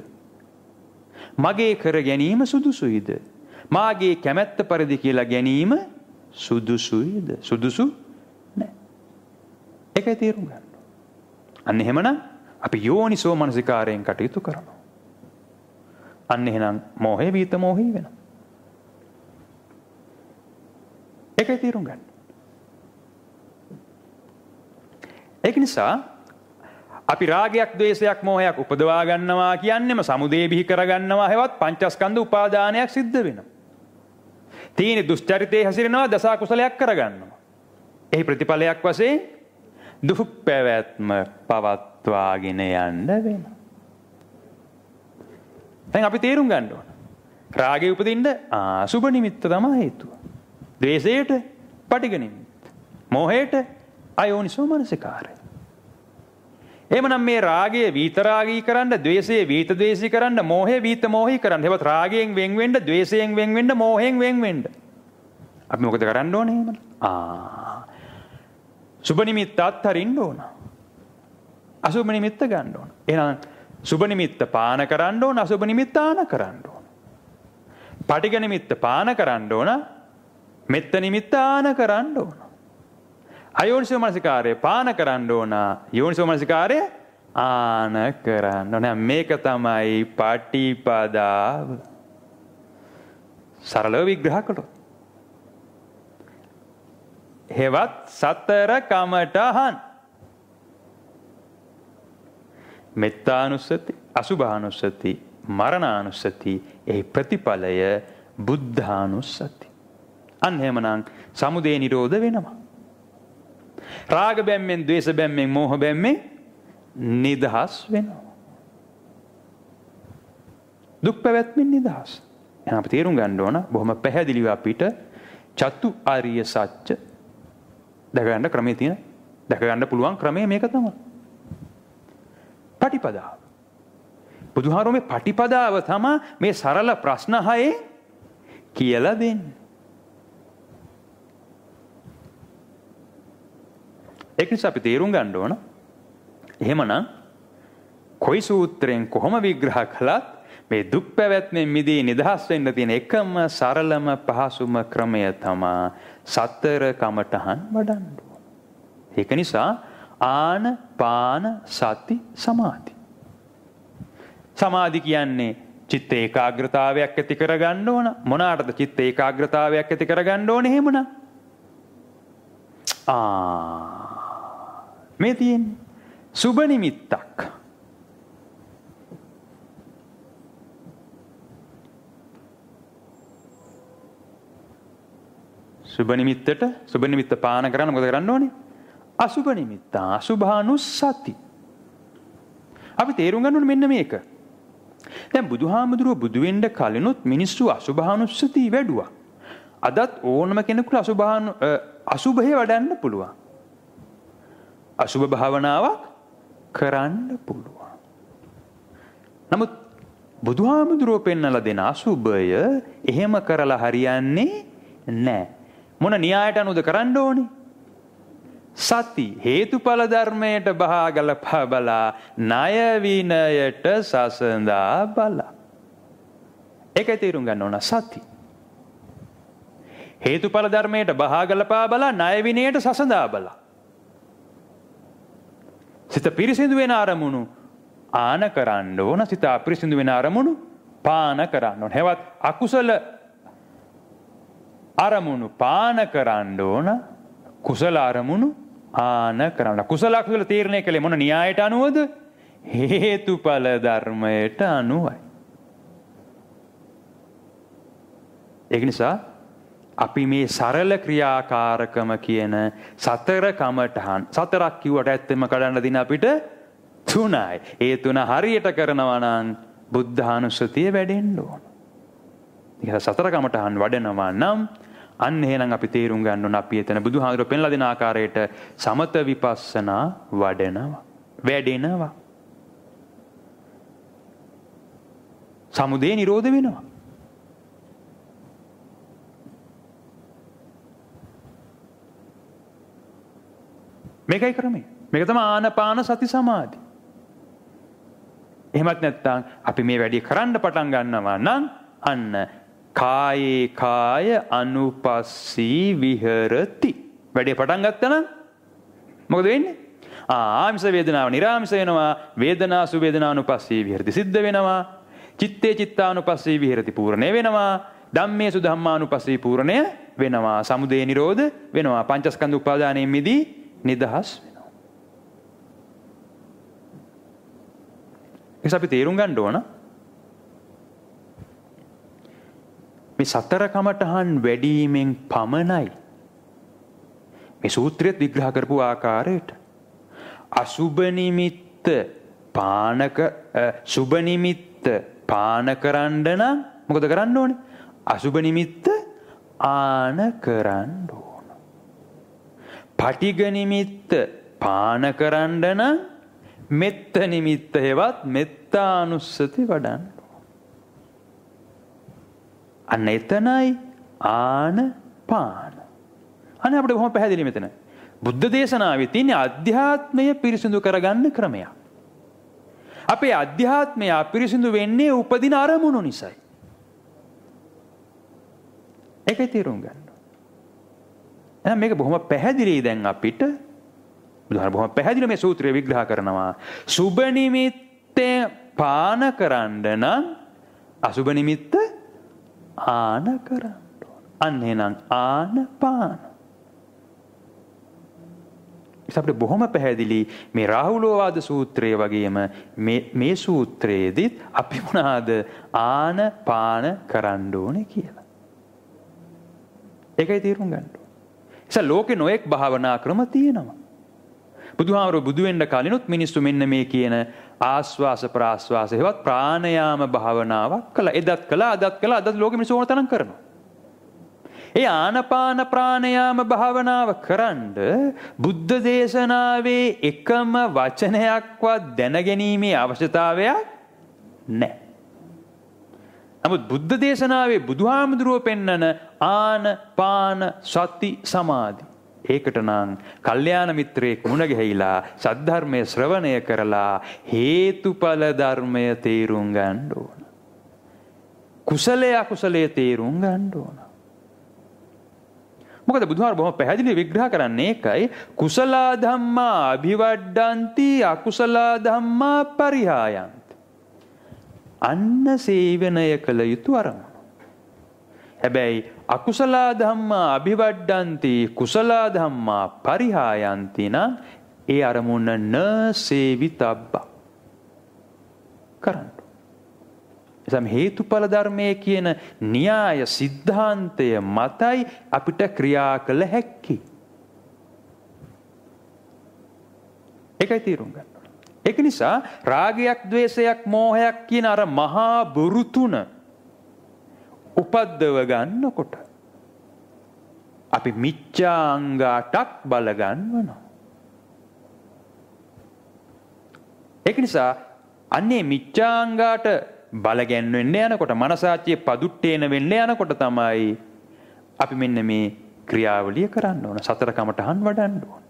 මගේ කර ගැනීම සුදුසුයිද? මාගේ කැමැත්ත පරිදි කියලා ගැනීම සුදුසුයිද? සුදුසු නැහැ. ඒකයි තේරුම් ගන්න. අන්න එහෙමනම් අපි යෝනිසෝ මනසිකාරයෙන් කටයුතු කරනවා. අන්න එහෙනම් මෝහය වීත මෝහී වෙනවා. ඒකයි තේරුම් ගන්න. ඒක නිසා අපි රාගයක් ද්වේෂයක් මෝහයක් උපදවා ගන්නවා කියන්නේම සමුදේ බිහි කරගන්නවා හැවත් පංචස්කන්ධ උපාදානයක් සිද්ධ වෙනවා. තීන දුස්චරිතේ හැසිරෙනවා දසා කුසලයක් කරගන්නවා. එහි ප්‍රතිඵලයක් වශයෙන් දුක් පැවැත්ම පවත්වාගෙන යන්න වෙන. දැන් අපි තේරුම් ගන්න ඕන. රාගය උපදින්න ආසුබ නිමිත්ත තමයි හේතුව. ද්වේෂයට පටිඝ නිමිත්ත. මෝහයට අයෝනිසෝ මනසිකාරය. එහෙමනම් මේ රාගය විතරාගී කරන්න, ද්වේෂය විත ද්වේෂී කරන්න, මෝහය විත මෝහී කරන්න. එහෙමත් රාගයෙන් වෙන් වෙන්න, ද්වේෂයෙන් වෙන් වෙන්න, මෝහයෙන් වෙන් වෙන්න. අපි මොකද කරන්න ඕනේ එහෙමනම්? ආ සුබනිමිත් අත්හරින්න ඕන. අසුබනිමිත්ත ගන්න ඕන. එහෙනම් සුබනිමිත්ත පාන කරන්න ඕන අසුබනිමිත්ත ආන කරන්න ඕන. පටිඝ නිමිත්ත පාන කරන්න ඕන මෙත්ත නිමිත්ත ආන කරන්න ඕන. අයෝනිසෝ මනසිකාරය පාන කරන්න ඕන යෝනිසෝ මනසිකාරය ආන කරන්න ඕන. මේක තමයි පටිපදාව. සරලව විග්‍රහ කළොත් හෙවත් සතර කමටහන්. මෙත්තානුස්සති අසුභානුස්සති මරණානුස්සති එහි ප්‍රතිඵලය බුද්ධානුස්සති. අන්හෙමනං සමුදේ නිරෝධ වෙනවා. රාග බැම්මෙන් දවේශ බැම්මෙන් මෝහ බැම්මෙන් නිදහස් වෙනවා. දුක් පැවැත්මෙන් නිදහස්. එන අප තේරුම් ගන්න ඕන බොහොම පැහැදිලිව අපිට චතු ආර්ය සත්‍ය දැකගන්න ක්‍රමේ තියෙන දැකගන්න පුළුවන් ක්‍රමය මේක තමයි. පටිපදාව. බුදුහාරෝ මේ පටිපදාව තමයි මේ සරල ප්‍රශ්න හයේ කියලා දෙන්නේ. ඒක නිසා අපි තේරුම් ගන්න ඕන. එහෙමනම් කොයි සූත්‍රයෙන් කොහොම විග්‍රහ කළත් මේ දුක් පැවැත්මෙන් මිදී නිදහස් වෙන්න තියෙන එකම සරලම පහසුම ක්‍රමය තමා සතර කමඨහන් වඩන්න. ඒක නිසා ආන පාන සති සමාධි. සමාධි කියන්නේ චිත්ත ඒකාග්‍රතාවයක් ඇති කරගන්න ඕන. මොනකටද චිත්ත ඒකාග්‍රතාවයක් ඇති කරගන්න ඕනේ එහෙමනම්? ආ මේ තියෙන්නේ සුබ නිමිත්තක්. සුබ නිමිත්තට සුබ නිමිත්ත පාන කරන්න මොකද කරන්න ඕනේ? අසුබ නිමිත්ත අසුභානුස්සති. අපි තේරුම් ගන්න ඕනේ මෙන්න මේක. දැන් බුදුහාමුදුරුව බුදු වෙන්න කලිනුත් මිනිස්සු අසුභානුස්සති වැඩුවා. අදත් ඕනම කෙනෙකුට අසුභාන අසුභය වඩන්න පුළුවන්. අසුභ භාවනාවක් කරන්න පුළුවන්. නමුත් බුදුහාමුදුරුව පෙන්නලා දෙන අසුභය එහෙම කරලා හරියන්නේ නැහැ. මොන න්‍යායට අනුද කරන්න ඕනි? සති හේතුඵල ධර්මයට බහා ගලපා බලා ණය විනයට සසඳා බලා. ඒකයි තේරුම් ගන්න ඕන සති. හේතුඵල ධර්මයට බහා ගලපා බලා ණය විනයට සසඳා බලා. සිත පිරිසිදු වෙන අරමුණු ආන කරන්න ඕන සිත අපිරිසිදු වෙන අරමුණු පාන කරන්න ඕන. හෙවත් අකුසල අරමුණු පාන කරන්න ඕන කුසල අරමුණු ආන කරන්න. කුසලක්සල තීරණය කළේ මොන න්‍යායට අනුවද හේතුඵල ධර්මයට අනුවයි. ඒක නිසා අපි මේ සරල ක්‍රියාකාරකම කියන සතර කමටහන් සතරක් කිව්වට ඇත්තම කඩන්න දින අපිට තුනයි. ඒ තුන හරියට කරනවා නම් බුද්ධානුස්සතිය වැඩෙන්න ඕන. ඒක සතර කමටහන් වඩනවා නම් අන්න එහෙනම් අපි තේරුම් ගන්න ඕන අපි එතන බුදුහාඳුර පෙන්ලා දෙන ආකාරයට සමත විපස්සනා වඩනවා. වැඩෙනවා. සමුදේ නිරෝධ වෙනවා. මේකයි ක්‍රමය. මේක තමයි ආනපාන සති සමාධි. එහෙමත් නැත්නම් අපි මේ වැඩේ කරන්න පටන් ගන්නවා නම් අන්න කායේ කාය අනුපස්සී විහෙරති. වැඩේ පටන් ගත්තනම් මොකද වෙන්නේ? ආමිස වේදනාව නිරාමිස වෙනවා වේදනා සුවේදනානුපස්සී විහෙරති සිද්ධ වෙනවා චිත්තේ චිත්තානුපස්සී විහෙරති පූර්ණේ වෙනවා ධම්මේසු ධම්මානුපස්සී පූර්ණය වෙනවා සමුදය නිරෝධ වෙනවා පංචස්කන්ධ උපාදානයෙන් මිදී නිදහස් වෙනවා ඒක අපි තේරුම් ගන්න ඕන මේ සතරකමටහන් වැඩීමෙන් පමණයි. මේ සූත්‍රයත් විග්‍රහ කරපු ආකාරයට. අසුභනිමිත්ත පානක සුභනිමිත්ත පාන කරන්න නම් මොකද කරන්න ඕනේ? අසුභනිමිත්ත ආන කරන්න ඕන. පටිගනිමිත්ත පාන කරන්න නම් මෙත්ත නිමිත්ත හෙවත් මෙත්තානුස්සති වඩන්න. අන්න එතනයි ආන පාන. අනේ අපිට කොහොම පැහැදිලි මෙතන. බුද්ධ දේශනාවේ තියෙන අධ්‍යාත්මය පිරිසිදු කරගන්න ක්‍රමයක්. අපේ අධ්‍යාත්මය පිරිසිදු වෙන්නේ උපදින අරමුණු නිසායි. ඒකයි තේරුම් ගන්න. එහෙනම් මේක බොහොම පැහැදිලියි දැන් අපිට. බුදුහාම බොහොම පැහැදිලිව මේ සූත්‍රය විග්‍රහ කරනවා. සුබ නිමිත්තේ පාන කරන්න නම් අසුබ නිමිත්ත ආන කරන්න ඕන. අන්න එහෙනම් ආන පාන. අපිට බොහොම පැහැදිලි මේ රාහුලෝවාද සූත්‍රය වගේම මේ සූත්‍රයේදීත් අපි මොනවාද ආන පාන කරන්න ඕනේ කියලා. ඒකයි තේරුම් ගන්න ඕනේ. ඒසල් ලෝකේ නොඑක් භාවනා ක්‍රම තියෙනවා. බුදුහාමර බුදු වෙන්න කලිනුත් මිනිස්සු මෙන්න මේ කියන ආශ්වාස ප්‍රාශ්වාස හෙවත් ප්‍රාණයාම භාවනාවක් කළා. එදත් කළා, අදත් කළා, අදත් ලෝකෙ මිනිස්සු ඕන තරම් කරනවා. ඒ ආනපාන ප්‍රාණයාම භාවනාව කරන්ඩ බුද්ධ දේශනාවේ එකම වචනයක්වත් දැනගැනීමේ අවශ්‍යතාවයක් නැහැ. නමුත් බුද්ධ දේශනාවේ බුදුහාමුදුරුව පෙන්නන ආන පාන සති සමාධි. ඒකට නම් කල්යාණ මිත්‍රයෙක් මුණ ගැහිලා සද්ධර්මය ශ්‍රවණය කරලා හේතුඵල ධර්මය තේරුම් ගන්න ඕන. කුසලයේ අකුසලයේ තේරුම් ගන්න ඕන. මොකද බුදුහාර බොහොම පැහැදිලි විග්‍රහ කරන්නේ ඒකයි කුසල ධම්මා අභිවඩ්ඩಂತಿ අකුසල ධම්මා පරිහායන්ති. අන්න සේවනය කළ යුතු අරමුණ. හැබැයි අකුසලා ධම්මා අභිවඩ්ඩන්ති කුසලා ධම්මා පරිහායන්ති නම් ඒ අරමුණ න සේවිතබ්බා කරන්න. එසම් හේතුඵල ධර්මයේ කියන න්‍යාය සිද්ධාන්තය මතයි අපිට ක්‍රියා කළ හැක්කේ. ඒකයි තීරුම් ගන්න. ඒක නිසා රාගයක්, ద్వේෂයක්, මෝහයක් කියන අර මහා බොරු තුන උපද්දව ගන්නකොට අපි මිච්ඡාංගාටක් බල ගන්නවා. ඒක නිසා අන්නේ මිච්ඡාංගාට බල ගැන්වෙන්න යනකොට මනසාචිය පදුට්ටේන වෙන්න යනකොට තමයි අපි මෙන්න මේ ක්‍රියාවලිය කරන්න ඕන සතර කමටහන් වඩන්න ඕන.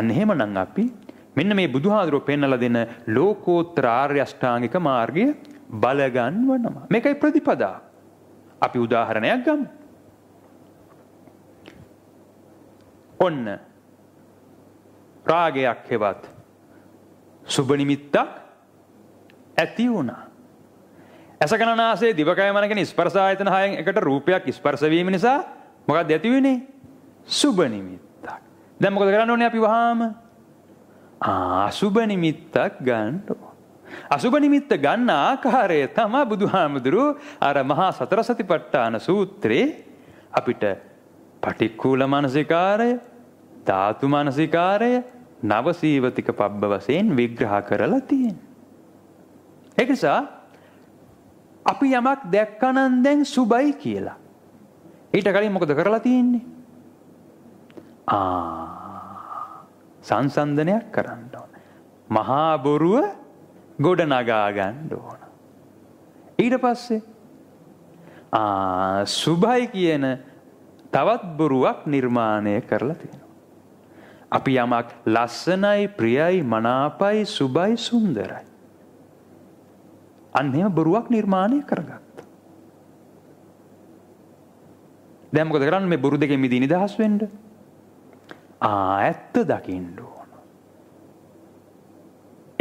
අන්න එහෙමනම් අපි මෙන්න මේ බුදුහාඳුරෝ පෙන්වලා දෙන ලෝකෝත්තර ආර්ය අෂ්ටාංගික මාර්ගය බලගන්වනවා. මේකයි ප්‍රතිපදා. අපි උදාහරණයක් ගමු. ඔන්න රාගයක් හෙවත් සුබ නිමිත්තක් ඇති වුණා. ඇසකනාසේ දිවකය මනගෙන ස්පර්ශ ආයතන හයෙන් එකට රූපයක් ස්පර්ශ වීම නිසා මොකක්ද ඇති වෙන්නේ? සුබ නිමිත්තක්. දැන් මොකද කරන්න ඕනේ අපි වහාම? ආ සුබ නිමිත්තක් ගන්න ඕනේ. අසුබ නිමිත්ත ගන්න ආකාරය තමයි බුදුහාමුදුරු අර මහා සතර සතිපට්ඨාන සූත්‍රේ අපිට පටික්කුල මානසිකාරය ධාතු මානසිකාරය නවසීවතික පබ්බ වශයෙන් විග්‍රහ කරලා තියෙනවා. ඒ නිසා අපි යමක් දැක්කනම් දැන් සුබයි කියලා. ඊට කලින් මොකද කරලා තියෙන්නේ? ආ සංසන්දනයක් කරන්න ඕන. මහා බොරුව ගොඩ නගා ගන්න ඕන. ඊට පස්සේ සුභයි කියන තවත් බොරුවක් නිර්මාණය කරලා තියෙනවා. අපි යමක් ලස්සනයි ප්‍රියයි මනාපයි සුභයි සුන්දරයි. අන්න එහෙම බොරුවක් නිර්මාණය කරගත්තා. දැන් මොකද කරන්නේ මේ බොරු දෙකෙන් මිදී නිදහස් වෙන්න? ආ ඇත්ත දකින්න ඕන.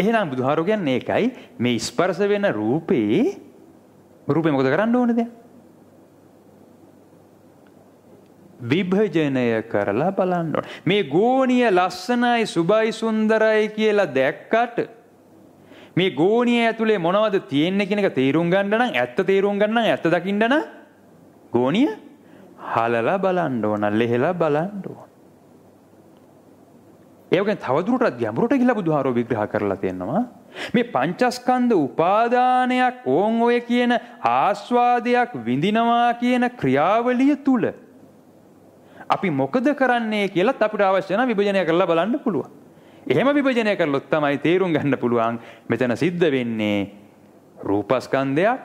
එහෙනම් බුදුහාරු කියන්නේ ඒකයි මේ ස්පර්ශ වෙන රූපේ රූපේ මොකද කරන්න ඕනේද? විභජනය කරලා බලන්න ඕනේ. මේ ගෝණීය ලස්සනයි, සුබයි, සුන්දරයි කියලා දැක්කට මේ ගෝණීය ඇතුලේ මොනවද තියෙන්නේ කියන එක තේරුම් ගන්න නම් ඇත්ත තේරුම් ගන්න නම් ඇත්ත දකින්න නම් ගෝණීය හලලා බලන්න ඕන, ලෙහෙලා බලන්න ඕන. ඒවගේ තවදුරටත් ගැඹුරට ගිල බුදුහාරෝ විග්‍රහ කරලා තියෙනවා. මේ පංචස්කන්ධ උපාදානයක් ඕන් ඔය කියන ආස්වාදයක් විඳිනවා කියන ක්‍රියාවලිය තුල අපි මොකද කරන්නේ කියලත් අපිට අවශ්‍ය නම් විභජනය කරලා බලන්න පුළුවන්. එහෙම විභජනය කළොත් තමයි තේරුම් ගන්න පුළුවන් මෙතන සිද්ධ වෙන්නේ රූපස්කන්ධයක්,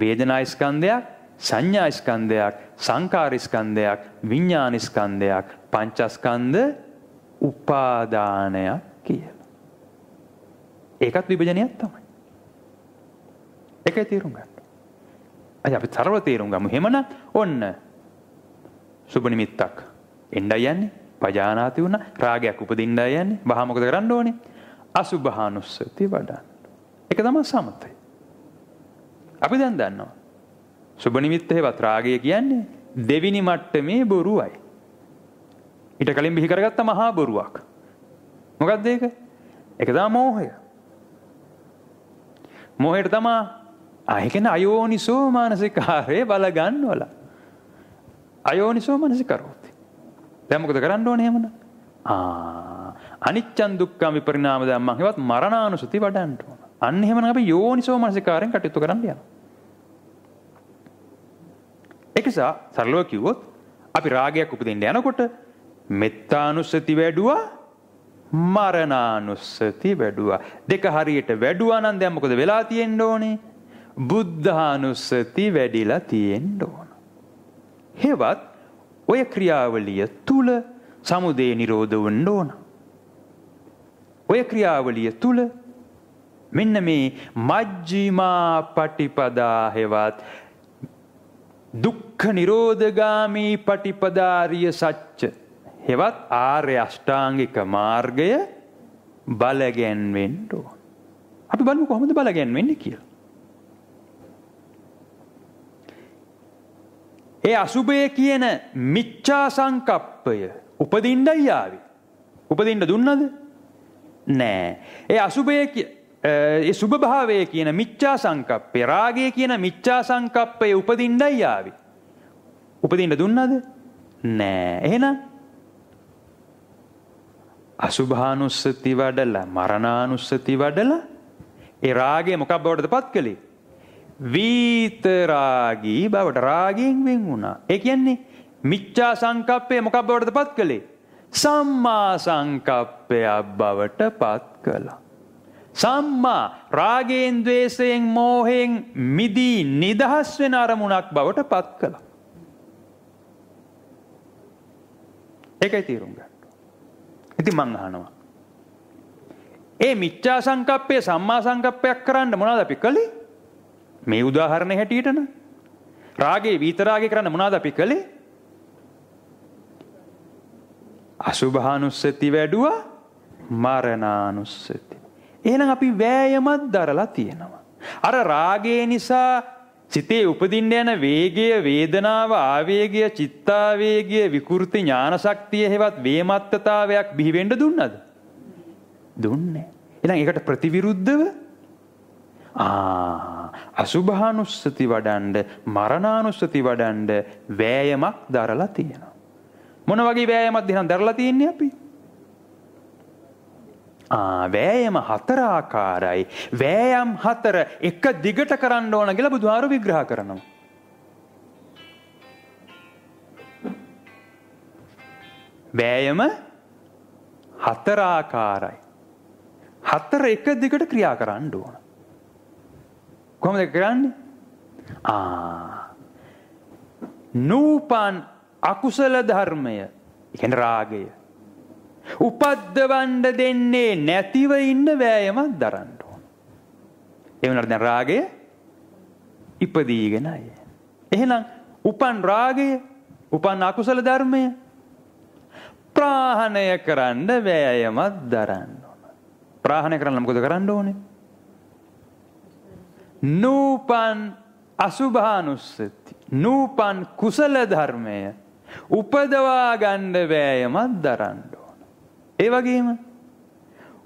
වේදනාස්කන්ධයක්, සංඥාස්කන්ධයක්, සංකාරස්කන්ධයක්, විඥානස්කන්ධයක්, පංචස්කන්ධ උපාදානයක් කියලා. ඒකත් විභජනයක් තමයි. ඒකයි තේරුම් ගන්න. අද අපි සරව තේරුම් ගමු. එහෙමනම් ඔන්න සුබ නිමිත්තක් එන්නයි යන්නේ. පජානාති වුණා. රාගයක් උපදින්නයි යන්නේ. වහා මොකද කරන්න ඕනේ? අසුභානුස්සති වඩන්න. ඒක තමයි සමතය. අපි දැන් දන්නවා. සුබ නිමිත්ත හේවත් රාගය කියන්නේ දෙවිනි මට්ටමේ බොරුවයි. ඊට කලින් බිහි කරගත්ත මහා බොරුවක්. මොකක්ද ඒක? ඒක තමයි මෝහය. මෝහයට තමයි ආයකන අයෝනිසෝ මානසිකාරේ බල ගන්නවල. අයෝනිසෝ මානසිකරෝති. දැන් මොකද කරන්න ඕනේ එහෙමනම්? ආ අනිච්චන් දුක්ඛම් විපරිණාම ධම්මං හේවත් මරණානුසති වඩන්න ඕන. අන්න එහෙමනම් අපි යෝනිසෝ මානසිකාරෙන් කටයුතු කරන්න යනවා. ඒකසා සරලව කිව්වොත් අපි රාගයක් උපදින්න යනකොට මෙත්තානුස්සති වැඩුවා මරණානුස්සති වැඩුවා. දෙක හරියට වැඩුවා නම් දැන් මොකද වෙලා තියෙන්න ඕනේ? බුද්ධානුස්සති වැඩිලා තියෙන්න ඕන. හෙවත් ඔය ක්‍රියාවලිය තුල සමුදේ නිරෝධ වෙන්න ඕන. ඔය ක්‍රියාවලිය තුල මෙන්න මේ මජ්ජිමා පටිපදා හෙවත් දුක්ඛ නිරෝධගාමී පටිපදාරිය සත්‍ය හෙවත් ආර්ය අෂ්ටාංගික මාර්ගය බලගැන්වෙන්න ඕන. අපි බලමු කොහොමද බලගැන්වෙන්නේ කියලා. ඒ අසුභය කියන මිච්ඡා සංකප්පය උපදින්නයි ආවේ. උපදින්න දුන්නද? නෑ. ඒ අසුභය ඒ සුභ භාවය කියන මිච්ඡා සංකප්පය රාගය කියන මිච්ඡා සංකප්පය උපදින්නයි ආවේ. උපදින්න දුන්නද? නෑ. එහෙනම් අසුභානුස්සති වඩලා මරණානුස්සති වඩලා ඒ රාගය මොකක් බවට පත් කළේ? වීත රාගී බවට රාගයෙන් වෙන් වුණා. ඒ කියන්නේ මිච්ඡා සංකප්පය මොකක් බවට පත් කළේ? සම්මා සංකප්පය බවට පත් කළා. සම්මා රාගයෙන් ద్వේෂයෙන් මෝහයෙන් මිදී නිදහස් වෙන අරමුණක් බවට පත් කළා. ඒකයි තීරුම් ගන්න. ඇති මං අහනවා. ඒ මිච්චා සංකප්පය සම්මා සංකප්පයක් කරන්න මොනවද අපි කළේ? මේ උදාහරණය හැටියටන. රාගේ විතරාගේ කරන්න මොනවද අපි කළේ? අසුභානුස්සති වැඩුවා මරණානුස්සති. එහෙනම් අපි වෑයමක් දරලා තියෙනවා. අර රාගේ නිසා සිතේ උපදින්න යන වේගය, වේදනාව, ආවේගය, චිත්තාවේගය, විකෘති ඥාන ශක්තිය හේවත් වේමත්තතාවයක් බිහි වෙන්න දුන්නද? දුන්නේ. එහෙනම් ඒකට ප්‍රතිවිරුද්ධව ආ අසුභානුස්සති වඩන්ඩ මරණානුස්සති වඩන්ඩ වෑයමක් දරලා තියෙනවා. මොන වගේ වෑයමක්ද එහෙනම් දරලා තියන්නේ අපි? වෑයම හතරාකාරයි වෑයම් හතර එක දිගට කරන්න ඕන කියලා බුදුහාරු විග්‍රහ කරනවා. වෑයම හතරාකාරයි. හතර එක දිගට ක්‍රියා කරන්න ඕන. කොහොමද කරන්නේ? ආ නූපන් අකුසල ධර්මය, කියන්නේ රාගය උපද්දවන්න දෙන්නේ නැතිව ඉන්න වෑයමක් දරන්න ඕන. ඒ වුණාට දැන් රාගය ඉපදීගෙන අය. එහෙනම් උපන් රාගය, උපන් අකුසල ධර්මය ප්‍රාහණය කරන්න වෑයමක් දරන්න ඕන. ප්‍රාහණය කරන්න මොකද කරන්න ඕනේ? නූපන් අසුභානුස්සති. නූපන් කුසල ධර්මය උපදවා ගන්න වෑයමක් දරන්න ඒ වගේම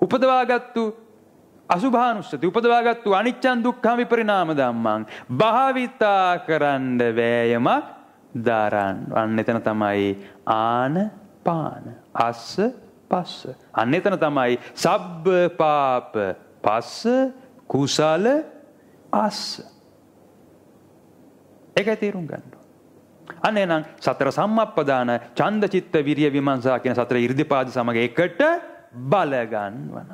උපදවාගත්තු අසුභානුස්සති උපදවාගත්තු අනිච්චන් දුක්ඛම් විපරිණාම ධම්මං භාවිතා කරන්න වෑයමක් දරන්න. අන්න එතන තමයි ආන පාන අස්ස පස්ස. අන්න එතන තමයි සබ්බ පාප පස්ස කුසල අස්ස. ඒකයි තේරුම් ගන්න. අන්න එහෙනම් සතර සම්මප්පදාන ඡන්ද චිත්ත විරිය විමර්ශා කියන සතර 이르දිපාද සමග එකට බල ගන්නවා.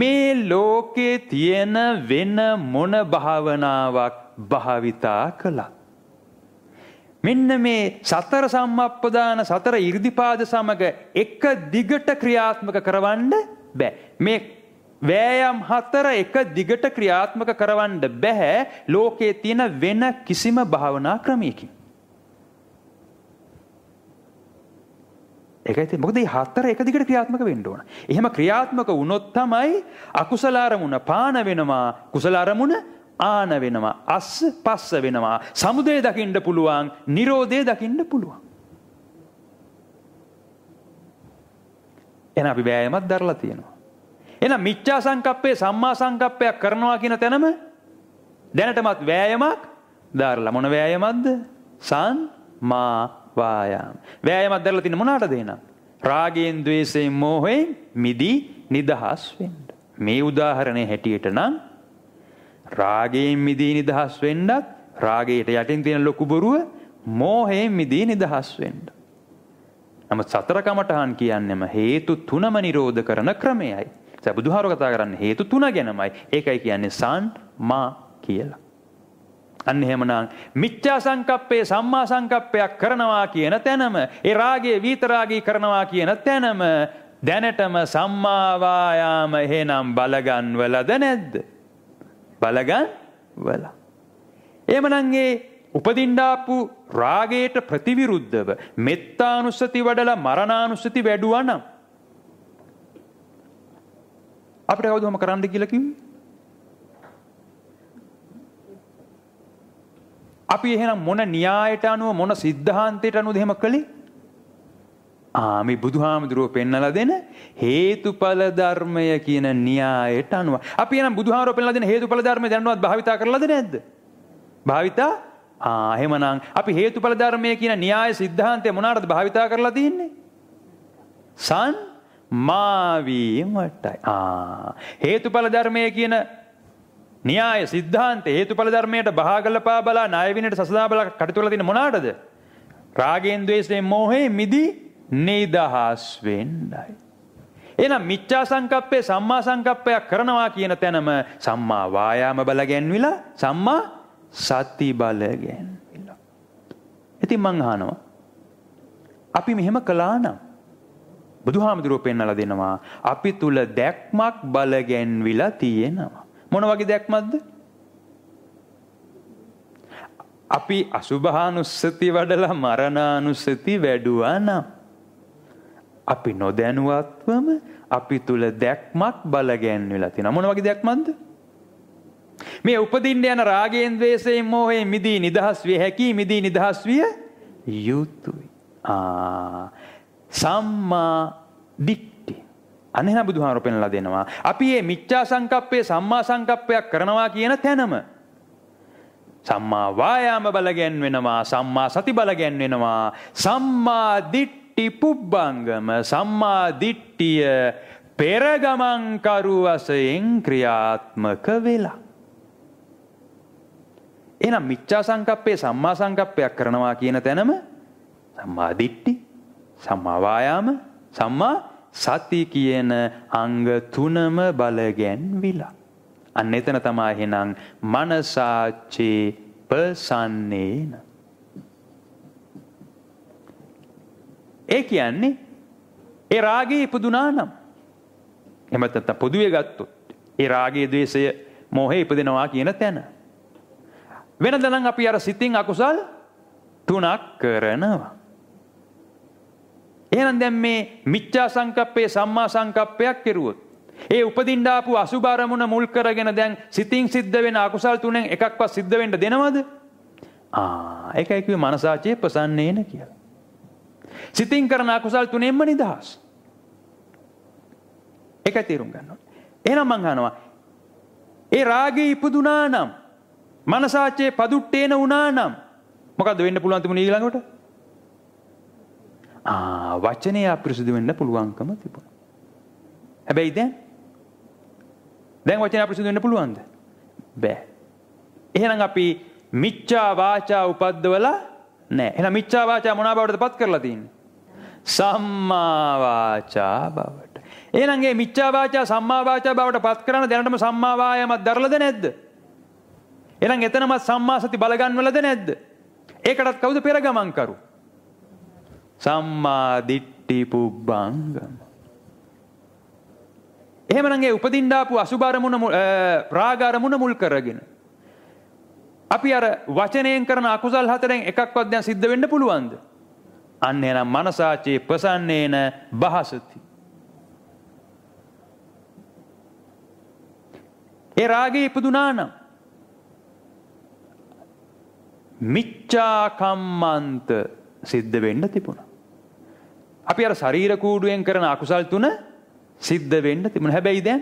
මේ ලෝකේ තියෙන වෙන මොන භාවනාවක් භාවිතා කළත් මෙන්න මේ සතර සම්මප්පදාන සතර 이르දිපාද සමග එක දිගට ක්‍රියාත්මක කරවන්න බෑ. මේ වෑයම් හතර එක දිගට ක්‍රියාත්මක කරවන්න බෑ ලෝකේ තියෙන වෙන කිසිම භාවනා ක්‍රමයකින්. ඒකයි මොකද මේ හතර එක දිගට ක්‍රියාත්මක වෙන්න ඕන. එහෙම ක්‍රියාත්මක වුණොත් තමයි අකුසල අරමුණ පාන වෙනවා, කුසල අරමුණ ආන වෙනවා, අස්ස පස්ස වෙනවා. සමුදය දකින්න පුළුවන්, Nirodhe දකින්න පුළුවන්. එහෙනම් අපි බෑයමක් දරලා තියෙනවා. එහෙනම් මිච්ඡා සංකප්පේ සම්මා සංකප්පයක් කරනවා කියන තැනම දැනටමත් වෑයමක් දාරලා මොන වෑයමක්ද? සම්මා වායාම. වෑයමක් දැරලා තියෙන මොනකට දේනම්? රාගයෙන්, ద్వේෂයෙන්, මෝහයෙන් මිදී නිදහස් වෙන්න. මේ උදාහරණය හැටියට නම් රාගයෙන් මිදී නිදහස් වෙන්නත්, රාගයට යටින් තියෙන ලොකු බොරුව මෝහයෙන් මිදී නිදහස් වෙන්න. නමුත් සතර කමඨහන් කියන්නේම හේතු තුනම නිරෝධ කරන ක්‍රමයයි. දැන් බුදුහාරෝ කතා කරන්නේ හේතු තුන ගැනමයි. ඒකයි කියන්නේ සන් මා කියලා. අන්න එහෙමනම් මිත්‍යා සංකප්පේ සම්මා සංකප්පයක් කරනවා කියන තැනම ඒ රාගයේ වීතරාගී කරනවා කියන තැනම දැනටම සම්මා වායාම එහෙනම් බලගන්වලද නැද්ද බලගන්වල එහෙමනම් ඒ උපදින්ඩාපු රාගයට ප්‍රතිවිරුද්ධව මෙත්තානුස්සති වඩලා මරණානුස්සති වැඩුවා නම් අපිට කවුද කරන්න කියලා කිව්වේ අපි එහෙනම් මොන න්‍යායට අනුව මොන සිද්ධාන්තයට අනුව දෙහෙම කළේ? ආ මේ බුදුහාමුදුරුව පෙන්වලා දෙන හේතුඵල ධර්මය කියන න්‍යායට අනුව. අපි එහෙනම් බුදුහාමුදුරුව පෙන්වලා දෙන හේතුඵල ධර්මය දැනනවත් භාවිතා කරලාද නැද්ද? භාවිතා? ආ එහෙමනම් අපි හේතුඵල ධර්මය කියන න්‍යාය સિદ્ધාන්තය මොනාටද භාවිතා කරලා තින්නේ? සන් මාවීමටයි. ආ හේතුඵල ධර්මය කියන න්‍යාය සිද්ධාන්ත හේතුඵල ධර්මයට බහාගලපා බලා ණය විනයට සසදා බලා කටයුතු කරලා තියෙන මොනකටද? රාගයෙන් ද්වේෂයෙන් මෝහයෙන් මිදී නිදහස් වෙන්නයි. එහෙනම් මිච්ඡා සංකප්පේ සම්මා සංකප්පය කරනවා කියන තැනම සම්මා වායාම බල ගැන්විලා සම්මා සති බල ගැන්විලා. ඉතින් මං අහනවා අපි මෙහෙම කළා නම් බුදුහාමුදුරුවෝ පෙන්වලා දෙනවා අපි තුල දැක්මක් බල ගැන්විලා තියෙනවා. මොන වගේ දැක්මක්ද? අපි අසුභානුස්සති වඩලා මරණානුස්සති වැඩුවා නම් අපි නොදැනුවත්වම අපි තුල දැක්මක් බලගැන්විලා තියෙනවා. මොන වගේ දැක්මක්ද? මේ උපදින්න යන රාගයෙන් ද්වේෂයෙන් මෝහයෙන් මිදී නිදහස් විය හැකි මිදී නිදහස් විය යුතුයි. ආ සම්මා දිට්ඨි අන්න එහෙනම් බුදුහාමර පෙන්ලා දෙනවා. අපි මේ මිච්ඡා සංකප්පය සම්මා සංකප්පයක් කරනවා කියන තැනම සම්මා වායාම බල ගැන්වෙනවා සම්මා සති බල ගැන්වෙනවා සම්මා දිට්ටි පුබ්බංගම සම්මා දිට්ටිය පෙර ගමන් කරු වශයෙන් ක්‍රියාත්මක වෙලා එහෙනම් මිච්ඡා සංකප්පේ සම්මා සංකප්පයක් කරනවා කියන තැනම සම්මා දිට්ටි සම්මා වායාම සම්මා සති කියන අංග තුනම බලගැන්විලා. අන්න එතන තමා එහෙනම් මනසාචේ පසන්නේන. ඒ කියන්නේ ඒ රාගේ ඉපදුනා නම් එහෙම නැත්නම් පොදුවේ ගත්තොත් ඒ රාගේ ද්වේෂය මෝහය ඉපදෙනවා කියන තැන. වෙනද නම් අපි අර සිතින් අකුසල් තුනක් කරනවා. එහෙනම් දැන් මේ මිච්ඡා සංකප්පේ සම්මා සංකප්පයක් කෙරුවොත් ඒ උපදින්න ආපු අසුබ අරමුණ මුල් කරගෙන දැන් සිතින් සිද්ධ වෙන අකුසල් තුනෙන් එකක්වත් සිද්ධ වෙන්න දෙනවද? ආ ඒකයි කිව්වේ මනසාචේ ප්‍රසන්නේන කියලා. සිතින් කරන අකුසල් තුනෙන්ම නිදහස්. ඒකයි තේරුම් ගන්න ඕනේ. එහෙනම් මං අහනවා ඒ රාගය ඉපදුනා නම් මනසාචේ පදුට්ටේන වුණා නම් මොකද්ද වෙන්න පුළුවන් තිබුණේ ඊළඟට? වචනය අපිරිසිදු වෙන්න පුළුවන්කම තිබුණා. හැබැයි දැන් දැන් වචනය අපිරිසිදු වෙන්න පුළුවන්ද? බෑ. එහෙනම් අපි මිච්ඡා වාචා උපද්දවලා නෑ. එහෙනම් මිච්ඡා වාචා මොනවා බවටද පත් කරලා තියෙන්නේ? සම්මා වාචා බවට. එහෙනම් මේ මිච්ඡා වාචා සම්මා වාචා බවට පත් කරන දැනටම සම්මා වායමක් දරලද නැද්ද? එහෙනම් එතනම සම්මා සති බලගන්වලද නැද්ද? ඒකටත් කවුද පෙර ගමන් කරු? සම්මා දිට්ටි පුබ්බංගම. එහෙමනම් ඒ උපදින්න ආපු අසුබ අරමුණ රාග අරමුණ මුල් කරගෙන අපි අර වචනයෙන් කරන අකුසල් හතරෙන් එකක්වත් දැන් සිද්ධ වෙන්න පුළුවන්ද? අන්න එනම් මනසාචේ ප්‍රසන්නේන බහසති. ඒ රාගේ ඉපදුනා නම් මිච්ඡා කම්මන්ත සිද්ධ වෙන්න තිබුණා. අපි අර ශරීර කූඩුවෙන් කරන අකුසල් තුන සිද්ධ වෙන්න තිබුණ හැබැයි දැන්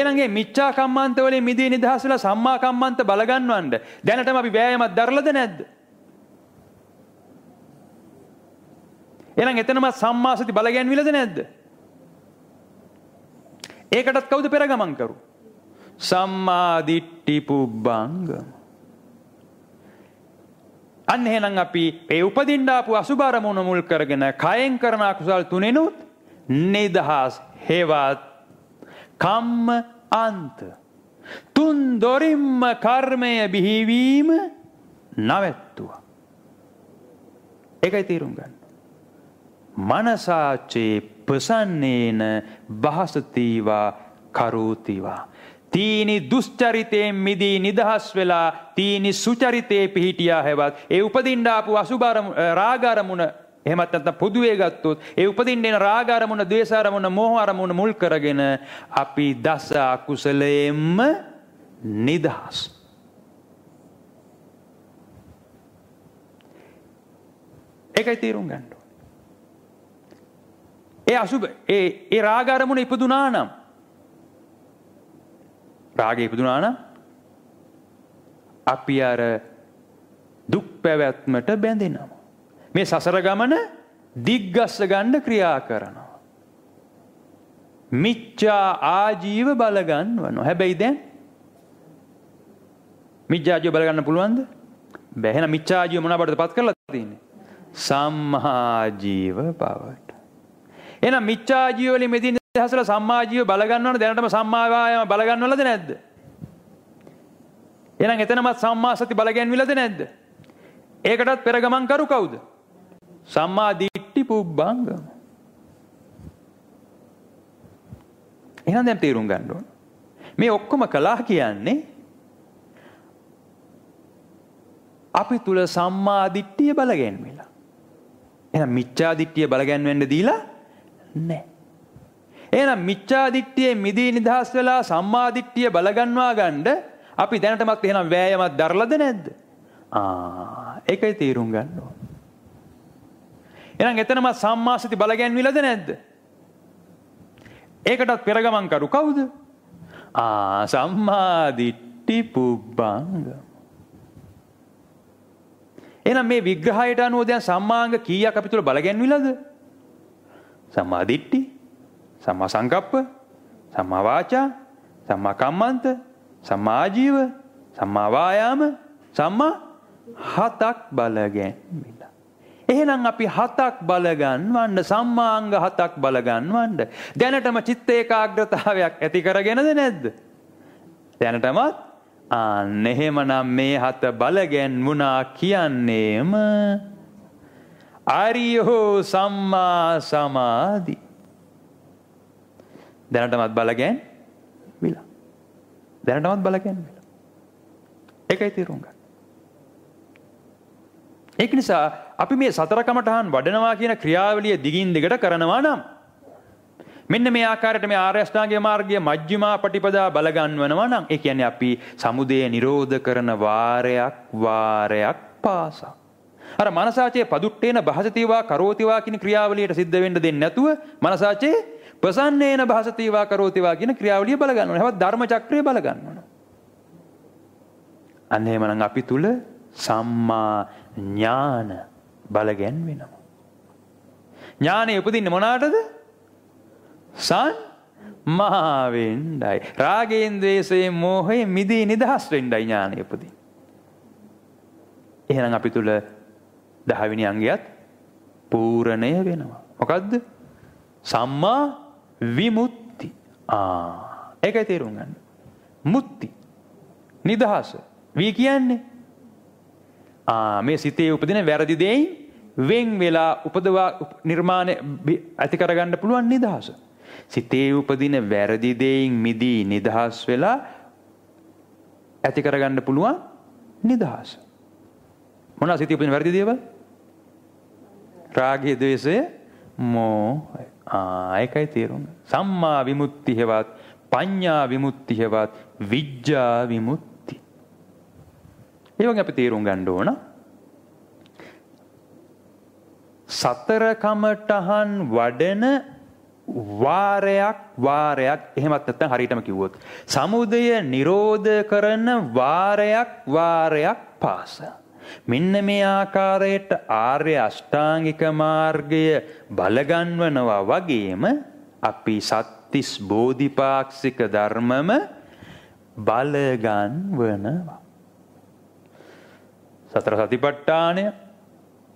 ඒනගේ මිච්චා කම්මන්ත වලින් මිදී නිදහස් වෙලා සම්මා කම්මන්ත බලගන්නවන්න දැනටම අපි වෑයමක් දරලද නැද්ද එහෙනම් එතනම සම්මාසති බලගැන්විලද නැද්ද ඒකටත් කවුද පෙරගමන් කරු සම්මා දිට්ඨි පුබ්බංගම අන්න එහෙනම් අපි ඒ උපදින්න ආපු අසුබරමුණ මුල් කරගෙන කයෙන් කරන අකුසල් තුනෙනුත් නිදහස් හේවත් කම්ම අන්ත තුන් දොරින්ම කර්මය බිහිවීම නැවැත්තුවා. ඒකයි තේරුම් ගන්න. මනසාචේ ප්‍රසන්නේන බහසතිවා කරෝතිවා තීනි දුෂ්චරිතයෙන් මිදී නිදහස් වෙලා තීනි සුචරිතේ පිහිටියා හැවත් ඒ උපදින්න ආපු අසුබර රාගාරමුණ එහෙමත් නැත්නම් පොදුවේ ගත්තොත් ඒ උපදින්න එන රාගාරමුණ, ද්වේෂාරමුණ, මෝහාරමුණ මුල් කරගෙන අපි දස අකුසලයෙන්ම නිදහස්. ඒකයි තේරුම් ගන්න ඕනේ. ඒ අසුබ ඒ ඒ රාගාරමුණ ඉපදුනා නම් රාගය ඉපදුනා නම් අපි අර දුක් පැවැත්මට බැඳෙනවා. මේ සසර ගමන දිග්ගස්ස ගන්න ක්‍රියා කරනවා. මිච්ඡා ආජීව බල ගන්නවනවා. හැබැයි දැන් මිච්ඡාජීව බල ගන්න පුළුවන්ද? බැහැ නේද මිච්ඡාජීව මොන බඩටපත් කරලා තියෙන්නේ? සම්මාජීව බවට. එහෙනම් මිච්ඡාජීව වලින් මෙදින් හසල සම්මාජීව බලගන්නවන දැනටම සම්මාවායම බලගන්නවලද නැද්ද. එනම් එතනමත් සම්මාසති බලගැන්විලද නැද්ද. ඒකටත් පෙරගමන් කරු කවුද. සම්මාදීට්ටි පුබ්බංග. එනම් දැම් තේරුම් ගණ්ඩුවන්. මේ ඔක්කොම කලා කියන්නේ අපි තුළ සම්මාධිට්ටිය බලගැන්වෙලා. එ මිච්චාදිට්ටිය බලගැන්වෙන්ඩ දීලා නෑ. එහෙනම් මිච්ඡාදිට්ඨියේ මිදී නිදහස් වෙලා සම්මාදිට්ඨිය බලගන්වා ගන්න අපි දැනටමත් එහෙනම් වෑයමක් දරලාද නැද්ද? ආ ඒකයි තීරුම් ගන්න ඕන. එහෙනම් එතනම සම්මාසති බලගැන්විලාද නැද්ද? ඒකටත් පෙර ගමන් කරු කවුද? ආ සම්මාදිට්ඨි පුබ්බංග. එහෙනම් මේ විග්‍රහයට අනුව දැන් සම්මාංග කීයක් අපි තුල බලගැන්විලාද? සම්මාදිට්ඨි සම්මා සංකප්ප, සම්මා වාචා, සම්මා කම්මන්ත, සම්මා ආජීව, සම්මා වායාම, සම්මා හතක් බල ගැන්විලා. එහෙනම් අපි හතක් බල ගන්නවන්න සම්මාංග හතක් බල ගන්නවන්න. දැනටම චිත්ත ඒකාග්‍රතාවයක් ඇති කරගෙනද නැද්ද? දැනටමත් ආන්න එහෙමනම් මේ හත බලගැන් වුණා කියන්නේම අරියෝ සම්මා සමාධි දැනටමත් බලගෑන් විලා. දැනටමත් බලගෑන් වෙලා. ඒකයි තේරුම් ගන්න. ඒක නිසා අපි මේ සතර කමඨහන් වඩනවා කියන ක්‍රියාවලිය දිගින් දිගට කරනවා නම් මෙන්න මේ ආකාරයට මේ ආර්ය අෂ්ටාංගික මාර්ගය මජ්ක්‍ධිමා පටිපදා බල ගන්නවනවා නම් ඒ කියන්නේ අපි සමුදය නිරෝධ කරන වාරයක් වාරයක් පාසා අර මනසාචේ පදුට්ටේන භාසතිවා කරෝතිවා කියන ක්‍රියාවලියට සිද්ධ වෙන්න දෙන්නේ නැතුව මනසාචේ ප්‍රසන්නේන භාසතීවා කරෝතිවා කියන ක්‍රියාවලිය බලගන්න ඕනේ. හැවත් ධර්ම චක්‍රය බලගන්න ඕනේ. අන්න එහෙමනම් අපි තුල සම්මා ඥාන බලගැන් වෙනවා. ඥානෙ උපදින්නේ මොනකටද? සම්මා වෙන්නයි. රාගයෙන්, ద్వේෂයෙන්, මෝහයෙන් මිදී නිදහස් වෙන්නයි ඥානෙ උපදින්නේ. එහෙනම් අපි තුල 10 වෙනි අංගයත් පූර්ණය වෙනවා. මොකද්ද? සම්මා විමුත්ති ඒකයි තේරුම් ගන්න. මුත්ති නිදහස වී කියන්නේ මේ සිතේ උපදින වැරදි දෙයින් වෙන් වෙලා උපදවා නිර්මාණ ඇති කරගන්න පුළුවන් නිදහස. සිතේ උපදින වැරදි දෙයින් මිදී නිදහස් වෙලා ඇති කරගන්න පුළුවන් නිදහස. මොනවා සිතේ උපදින වැරදි දේවල්? රාගය, ද්වේෂය, මෝහය. ආයකයි තේරුණ. සම්මා විමුක්ති හෙවත් පඤ්ඤා විමුක්ති හෙවත් විජ්ජා විමුක්ති. ඒ වගේ අපි තේරුම් ගන්න ඕන. සතර කමඨහන් වඩන වාරයක් වාරයක් එහෙමත් නැත්නම් හරියටම කිව්වොත් සමුදය නිරෝධ කරන වාරයක් වාරයක් පාසා මෙන්න මේ ආකාරයට ආර්ය අෂ්ටාංගික මාර්ගය බලගන්වනවා වගේම අපි සත්තිස් බෝධිපාක්ෂික ධර්මම බලගන්වනවා. සතර සතිපට්ඨානය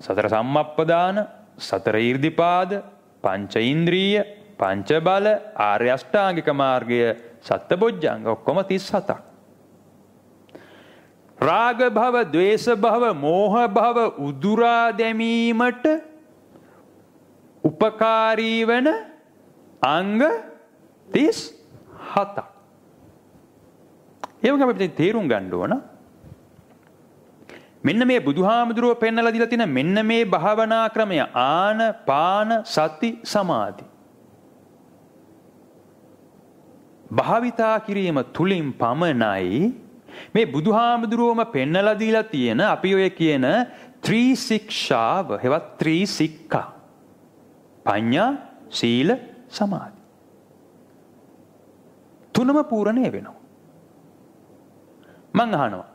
සතර සම්මප්පදාන සතර ඊර්දිපාද පංච ඉන්ද්‍රිය පංච බල ආර්ය අෂ්ටාංගික මාර්ගය සත්ත බොජ්ජංග ඔක්කොම 37ක් රාග භව, ద్వේස භව, මෝහ භව උදුරා දැමීමට උපකාරී වෙන අංග 37ක්. ඒක අපි තේරුම් ගන්න ඕන. මෙන්න මේ බුදුහාමුදුරුව පෙන්වලා දීලා තියෙන මෙන්න මේ භාවනා ක්‍රමය ආන පාන සති සමාධි. භාවිතා කිරීම තුලින් පමණයි මේ බුදුහාමුදුරුවෝම පෙන්නලා දීලා තියෙන අපි ඔය කියන ත්‍රිශික්ෂාව හෙවත් ත්‍රිසික්ඛා. පඤ්ඤා, සීල, සමාධි. තුනම පූර්ණේ වෙනවා. මං අහනවා.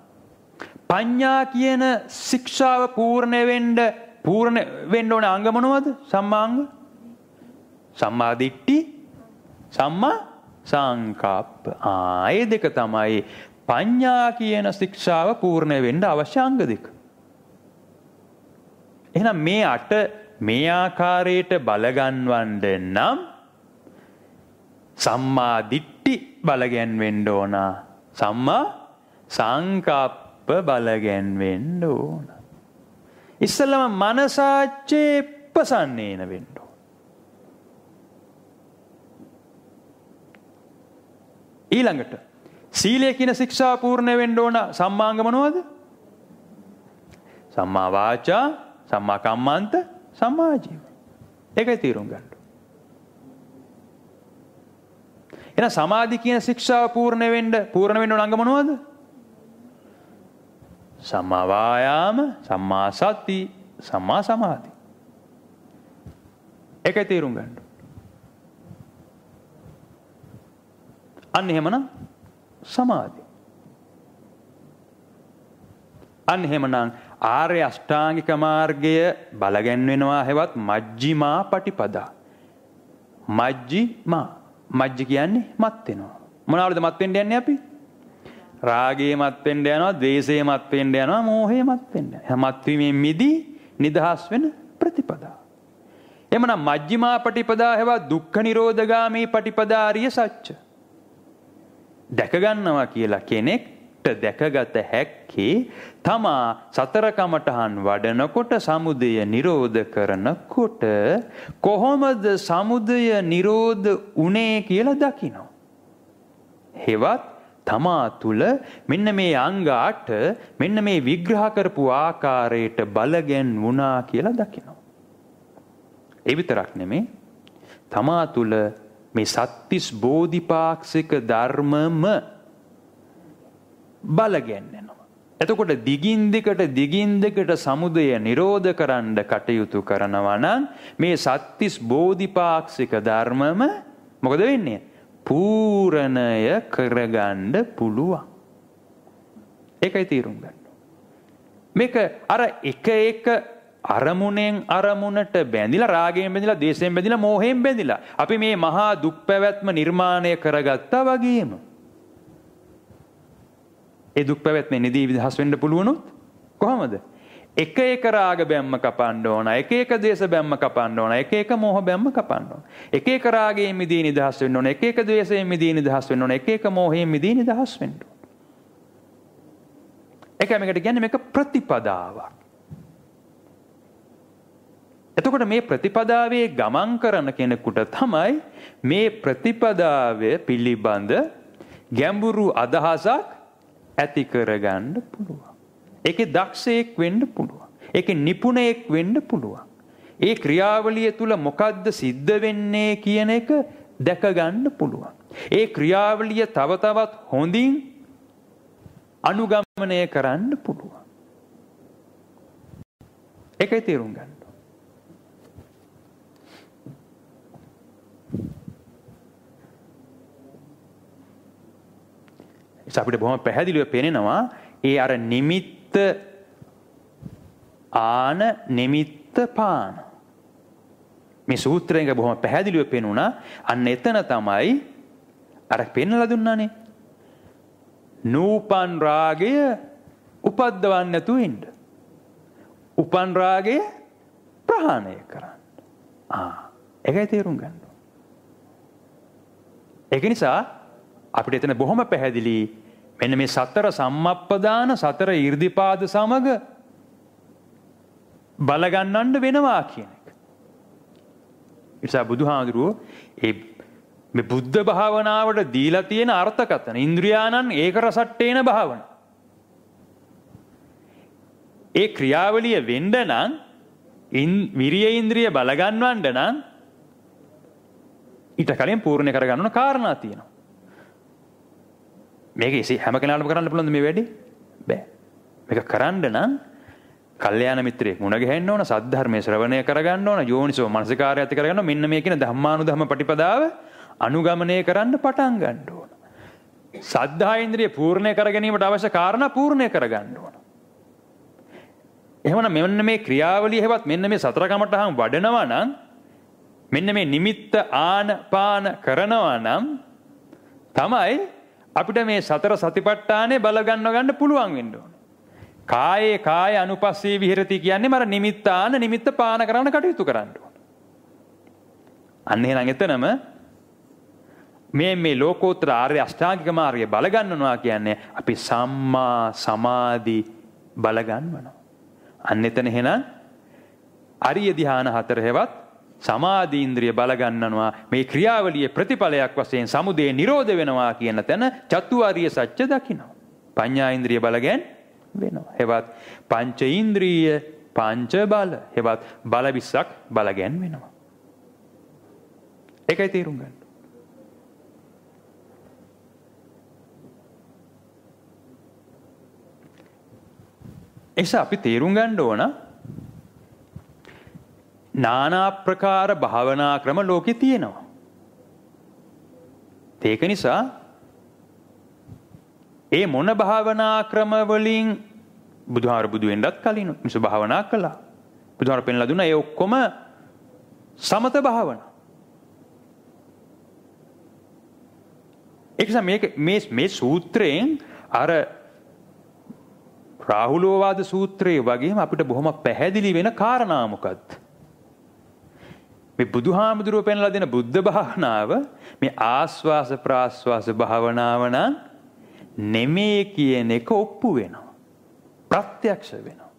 පඤ්ඤා කියන ශික්ෂාව පූර්ණ වෙන්න පූර්ණ වෙන්න ඕන අංග මොනවද? සම්මාංග. සම්මා දිට්ඨි, සම්මා සංකප්ප. ආයේ දෙක තමයි පඤ්ඤා කියන ශික්ෂාව පූර්ණ වෙන්න අවශ්‍ය අංග දෙක. එහෙනම් මේ අට මේ ආකාරයට බලගන්වන්න නම් සම්මා දිට්ඨි බලගැන්වෙන්න ඕන. සම්මා සංකප්ප බලගැන්වෙන්න ඕන. ඉස්සලම මනසාච්චේ ප්‍රසන්නේන වෙන්න ඕන. ඊළඟට සීලය කියන ශික්ෂා පූර්ණ වෙන්න ඕන සම්මාංග මොනවද? සම්මා වාචා, සම්මා කම්මන්ත, සම්මා ජීව. ඒකයි තීරුම් ගන්න. එන සමාධි කියන ශික්ෂාව පූර්ණ වෙන්න පූර්ණ වෙන්න ඕන අංග මොනවද? සම්මා වායාම, සම්මා සති, සම්මා සමාධි. ඒකයි තීරුම් ගන්න. අන්න එහෙමනම් සමාධි. අන් එහෙමනම් ආර්ය අෂ්ටාංගික මාර්ගය බලගැන්වෙනවා හෙවත් මජ්ජිමා පටිපදා. මජ්ජිමා මජ්ජි කියන්නේ මත් වෙනවා. මොනවාලද මත් වෙන්න යන්නේ අපි? රාගේ මත් වෙන්න යනවා, ද්වේෂේ මත් වෙන්න යනවා, මෝහේ මත් වෙන්න. මත් වීමෙන් මිදී නිදහස් වෙන ප්‍රතිපදා. එමනම් මජ්ජිමා පටිපදා හෙවත් දුක්ඛ නිරෝධගාමී පටිපදා ආර්ය සත්‍ය. දැකගන්නවා කියලා කෙනෙක්ට දැකගත හැක්කේ තමා සතරකමටහන් වඩනකොට සමුදය නිරෝධ කරනකොට කොහොමද සමුදය නිරෝධ උනේ කියලා දකිනවා. හෙවත් තමා තුළ මෙන්න මේ අංගාට මෙන්න මේ විග්‍රහ කරපු ආකාරයට බලගැන් වුණා කියලා දකිනවා. එවිතරක් නෙමේ තමා තුළ මේ සත්තිස් බෝධිපාක්ෂික ධර්මම බලගැන්වෙනවා. එතකොට දිගින් දෙකට දිගින් දෙකට සමුදය නිරෝධ කරන්න කටයුතු කරනවා නම් මේ සත්තිස් බෝධිපාක්ෂික ධර්මම මොකද වෙන්නේ? පූර්ණය කරගන්න පුළුවන්. ඒකයි තීරුම් ගන්න. මේක අර එක එක අරමුණෙන් අරමුණට බැඳිලා රාගයෙන් බැඳිලා දේශයෙන් බැඳිලා මෝහයෙන් බැඳිලා අපි මේ මහා දුක් පැවැත්ම නිර්මාණය කරගත්තා වගේම ඒ දුක් පැවැත්මේ නිදී විදහස් වෙන්න පුළුවනොත් කොහොමද එක එක රාග බැම්ම කපන්න ඕන එක එක දේශ බැම්ම කපන්න ඕන එක එක මෝහ බැම්ම කපන්න ඕන එක එක රාගයෙන් මිදී නිදහස් වෙන්න ඕන එක එක දේශයෙන් මිදී නිදහස් වෙන්න ඕන එක එක මෝහයෙන් මිදී නිදහස් වෙන්න ඕන ඒකම එකට කියන්නේ මේක ප්‍රතිපදාවක් එතකොට මේ ප්‍රතිපදාවේ ගමන් කරන කෙනෙකුට තමයි මේ ප්‍රතිපදාව පිළිබඳ ගැඹුරු අදහසක් ඇති කරගන්න පුළුවන්. ඒකේ දක්ෂයෙක් වෙන්න පුළුවන්. ඒකේ නිපුණයෙක් වෙන්න පුළුවන්. ඒ ක්‍රියාවලිය තුල මොකද්ද සිද්ධ වෙන්නේ කියන එක දැක ගන්න පුළුවන්. ඒ ක්‍රියාවලිය තව තවත් හොඳින් අනුගමනය කරන්න පුළුවන්. ඒකයි තේරුම් ගන්න. ඒස අපිට බොහොම පැහැදිලිව පේනෙනවා ඒ අර නිමිත්ත ආන නිමිත්ත පාන මේ සූත්‍රයෙන් බොහොම පැහැදිලිව පෙනුණා අන්න එතන තමයි අර පෙන්වලා දුන්නානේ නූපන් රාගය උපද්දවන්නේ නැතු වෙන්න උපන් රාගය ප්‍රහාණය කරන්න ආ ඒකයි තේරුම් ගන්න ඒක නිසා අපිට එතන බොහොම පැහැදිලි මෙන්න මේ සතර සම්මප්පදාන සතර 이르දිපාද සමග බලගන්නන්න වෙනවා කියන එක. ඉතින් බුදුහාඳුරෝ ඒ මේ බුද්ධ භාවනාවට දීලා තියෙන අර්ථකතන ඉන්ද්‍රියානං ඒක රසට්ටේන භාවන. ඒ ක්‍රියාවලිය වෙන්න නම් විරිය ඉන්ද්‍රිය බලගන්වන්න නම් ඊට කලින් පූර්ණ කරගන්න ඕන කාරණා තියෙනවා. මේක ඉසි හැම කෙනාටම කරන්න පුළුවන්ද මේ වැඩේ? බෑ. මේක කරන්න නම් කල්යාණ මිත්‍රයෙක් මුණ ගැහෙන්න ඕන, සද්ධර්මයේ ශ්‍රවණය කරගන්න ඕන, යෝනිසෝ මනසිකාරය ඇති කරගන්න මෙන්න මේ කියන ධම්මානුධම්ම ප්‍රතිපදාව අනුගමනය කරන්න පටන් ගන්න ඕන. සද්ධා ඉන්ද්‍රිය පූර්ණය කර ගැනීමට අවශ්‍ය කාරණා පූර්ණය කරගන්න ඕන. එහෙමනම් මෙන්න මේ ක්‍රියාවලිය හැවත් මෙන්න මේ සතර කමටහන් වඩනවා නම් මෙන්න මේ නිමිත්ත ආන පාන කරනවා නම් තමයි අපිට මේ සතර සතිපට්ඨානේ බල ගන්න ගන්න පුළුවන් වෙන්න ඕන. කායේ කාය අනුපස්සේ විහෙරති කියන්නේ මර නිමිත්තාන නිමිත්ත පාන කරන්න කටයුතු කරන්න ඕන. අන්න එහෙනම් එතනම මේ මේ ලෝකෝත්තර ආර්ය අෂ්ටාංගික මාර්ගය බල ගන්නවා කියන්නේ අපි සම්මා සමාධි බල ගන්නවා. අන්න එතන එහෙනම් අරිය ධ්‍යාන හතර හෙවත් සමාධීන්ද්‍රිය බලගන්නනවා මේ ක්‍රියාවලියේ ප්‍රතිඵලයක් වශයෙන් සමුදේ නිරෝධ වෙනවා කියන තැන චතුආර්ය සත්‍ය දකිනවා. පඤ්ඤා ඉන්ද්‍රිය බලගෙන් වෙනවා. හෙවත් පංච ඉන්ද්‍රිය පංච බල හෙවත් බල 20ක් බලගෙන් වෙනවා. ඒකයි තේරුම් ගන්න. එස අපි තේරුම් ගන්න ඕන නානාප්‍රකාර භාවනා ක්‍රම ලෝකෙ තියෙනවා. ඒක නිසා ඒ මොන භාවනා ක්‍රම වලින් බුදුහාර බුදු වෙන්නත් කලින් මිස භාවනා කළා. බුදුහාර පෙන්ලා දුන්නා ඒ ඔක්කොම සමත භාවනා. ඒක මේක මේ මේ සූත්‍රයෙන් අර රාහුලෝවාද සූත්‍රයේ වගේම අපිට බොහොම පැහැදිලි වෙන කාරණා මොකක්ද? මේ බුදුහාමුදුරුව පෙන්ලා දෙන බුද්ධ භාවනාව මේ ආස්වාස ප්‍රාස්වාස භාවනාව නම් නෙමේ කියන එක ඔප්පු වෙනවා. ප්‍රත්‍යක්ෂ වෙනවා.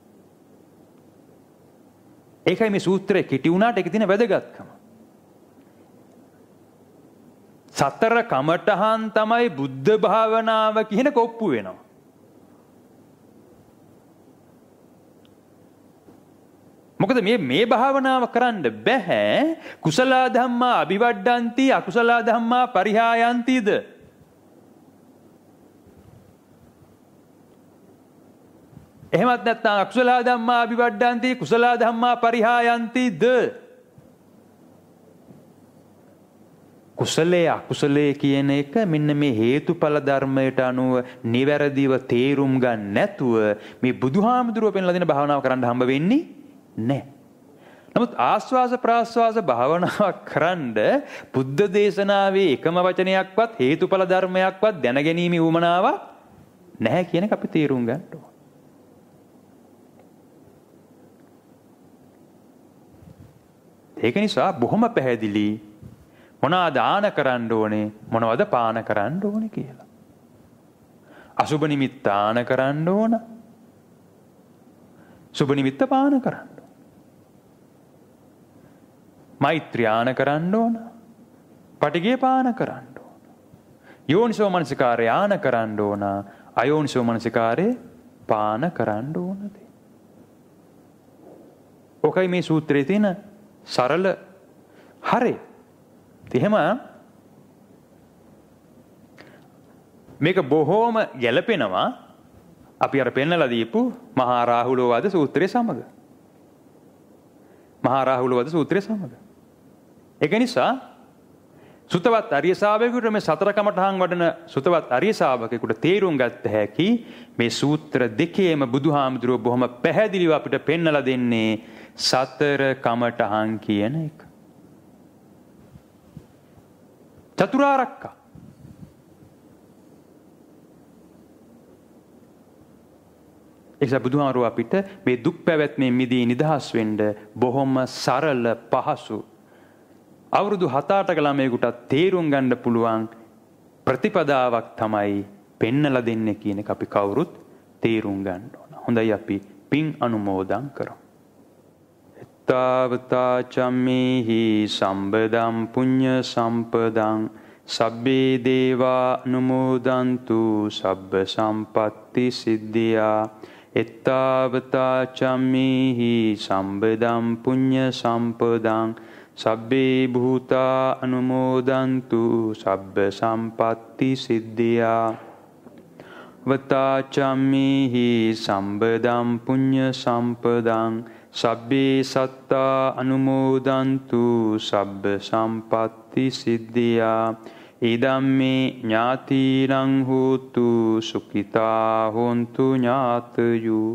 ඒකයි මේ සූත්‍රයේ කිටි වුණාට ඒකේ තියෙන වැදගත්කම. සතර කමඨහන් තමයි බුද්ධ භාවනාව කියන කොප්පු වෙනවා. මොකද මේ මේ භාවනාව කරන්න බැහැ කුසල ධම්මා අ비වඩ්ඩಂತಿ අකුසල ධම්මා පරිහායන්තිද එහෙමත් නැත්නම් අකුසල ධම්මා අ비වඩ්ඩಂತಿ කුසල ධම්මා පරිහායන්තිද කුසලයේ අකුසලයේ කියන එක මෙන්න මේ හේතුඵල ධර්මයට අනුව නිවැරදිව තේරුම් ගන්න නැතුව මේ බුදුහාමුදුරුව පෙන්ලා දෙන භාවනාව කරන්න හම්බ වෙන්නේ නැහැ. නමුත් ආස්වාස ප්‍රාස්වාස භාවනාවක් කරන්ඩ බුද්ධ දේශනාවේ එකම වචනයක්වත් හේතුඵල ධර්මයක්වත් දැනගැනීමේ උවමනාවක් නැහැ කියන එක අපි තේරුම් ගන්න ඕන. ඒක නිසා බොහොම පැහැදිලි මොනවා දාන කරන්න ඕනේ මොනවද පාන කරන්න ඕනේ කියලා. අසුබ නිමිත්තාන කරන්න ඕන. සුබ නිමිත්ත පාන කරන්න. මෛත්‍රියාන කරන්න ඕන. පටිගේ පාන කරන්න ඕන. යෝනිසෝ මනසිකාරය ආන කරන්න ඕන අයෝනිසෝ මනසිකාරය පාන කරන්න ඕනද. ඕකයි මේ සූත්‍රයේ තියෙන සරල හරේ. එහෙම මේක බොහෝම ගැළපෙනවා අපි අර පෙන්නලා දීපු මහා රාහුලෝවාද සූත්‍රය සමග. මහා රාහුලෝවාද සූත්‍රය සමග. ඒක නිසා සුතවත් අරිය ශාවකෙකුට මේ සතර කමඨහන් වඩන සුතවත් අරිය ශාවකෙකුට තේරුම් ගත්ත හැකි මේ සූත්‍ර දෙකේම බුදුහාමුදුරුව බොහොම පැහැදිලිව අපිට පෙන්වලා දෙන්නේ සතර කමඨහන් කියන එක. චතුරාර්යක ඒස බුදුහාමුදුරුව අපිට මේ දුක් පැවැත්මෙන් මිදී නිදහස් වෙන්න බොහොම සරල පහසු අවුරුදු 7-8ක ළමයෙකුටත් තේරුම් ගන්න පුළුවන් ප්‍රතිපදාවක් තමයි පෙන්නලා දෙන්නේ කියන එක අපි කවුරුත් තේරුම් ගන්න ඕන. හොඳයි අපි පින් අනුමෝදන් කරමු. එත්තාවතා චම්මේහි සම්බදම් පුඤ්ඤ සම්පදං සබ්බේ දේවා නුමෝදන්තු සබ්බ සම්පatti සිද්ධියා එත්තාවතා චම්මේහි සම්බදම් පුඤ්ඤ සම්පදං සබ්බේ භූතා අනුමෝදන්තු සබ්බ සම්පatti සිද්ධියා වතාචම්මිහි සම්බදම් පුඤ්ඤ සම්පදං සබ්බේ සත්තා අනුමෝදන්තු සබ්බ සම්පatti සිද්ධියා ඉදම්මේ ඥාතිරං හෝතු සුඛිතා හොන්තු ඥාතයෝ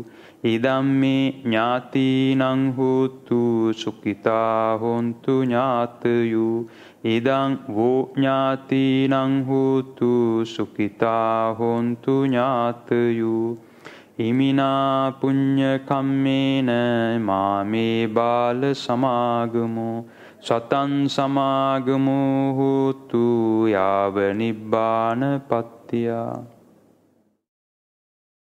ඉදම්මේ ඥාතිනං හෝතු සුඛිතා හොන්තු ඥාතයු ඉදං වෝ ඥාතිනං හෝතු සුඛිතා හොන්තු ඥාතයු ඉමිනා පුඤ්ඤ කම්මේන මාමේ බාල සමාගමෝ සතන් සමාගමෝ හෝතු යාව නිබ්බාන පත්තියා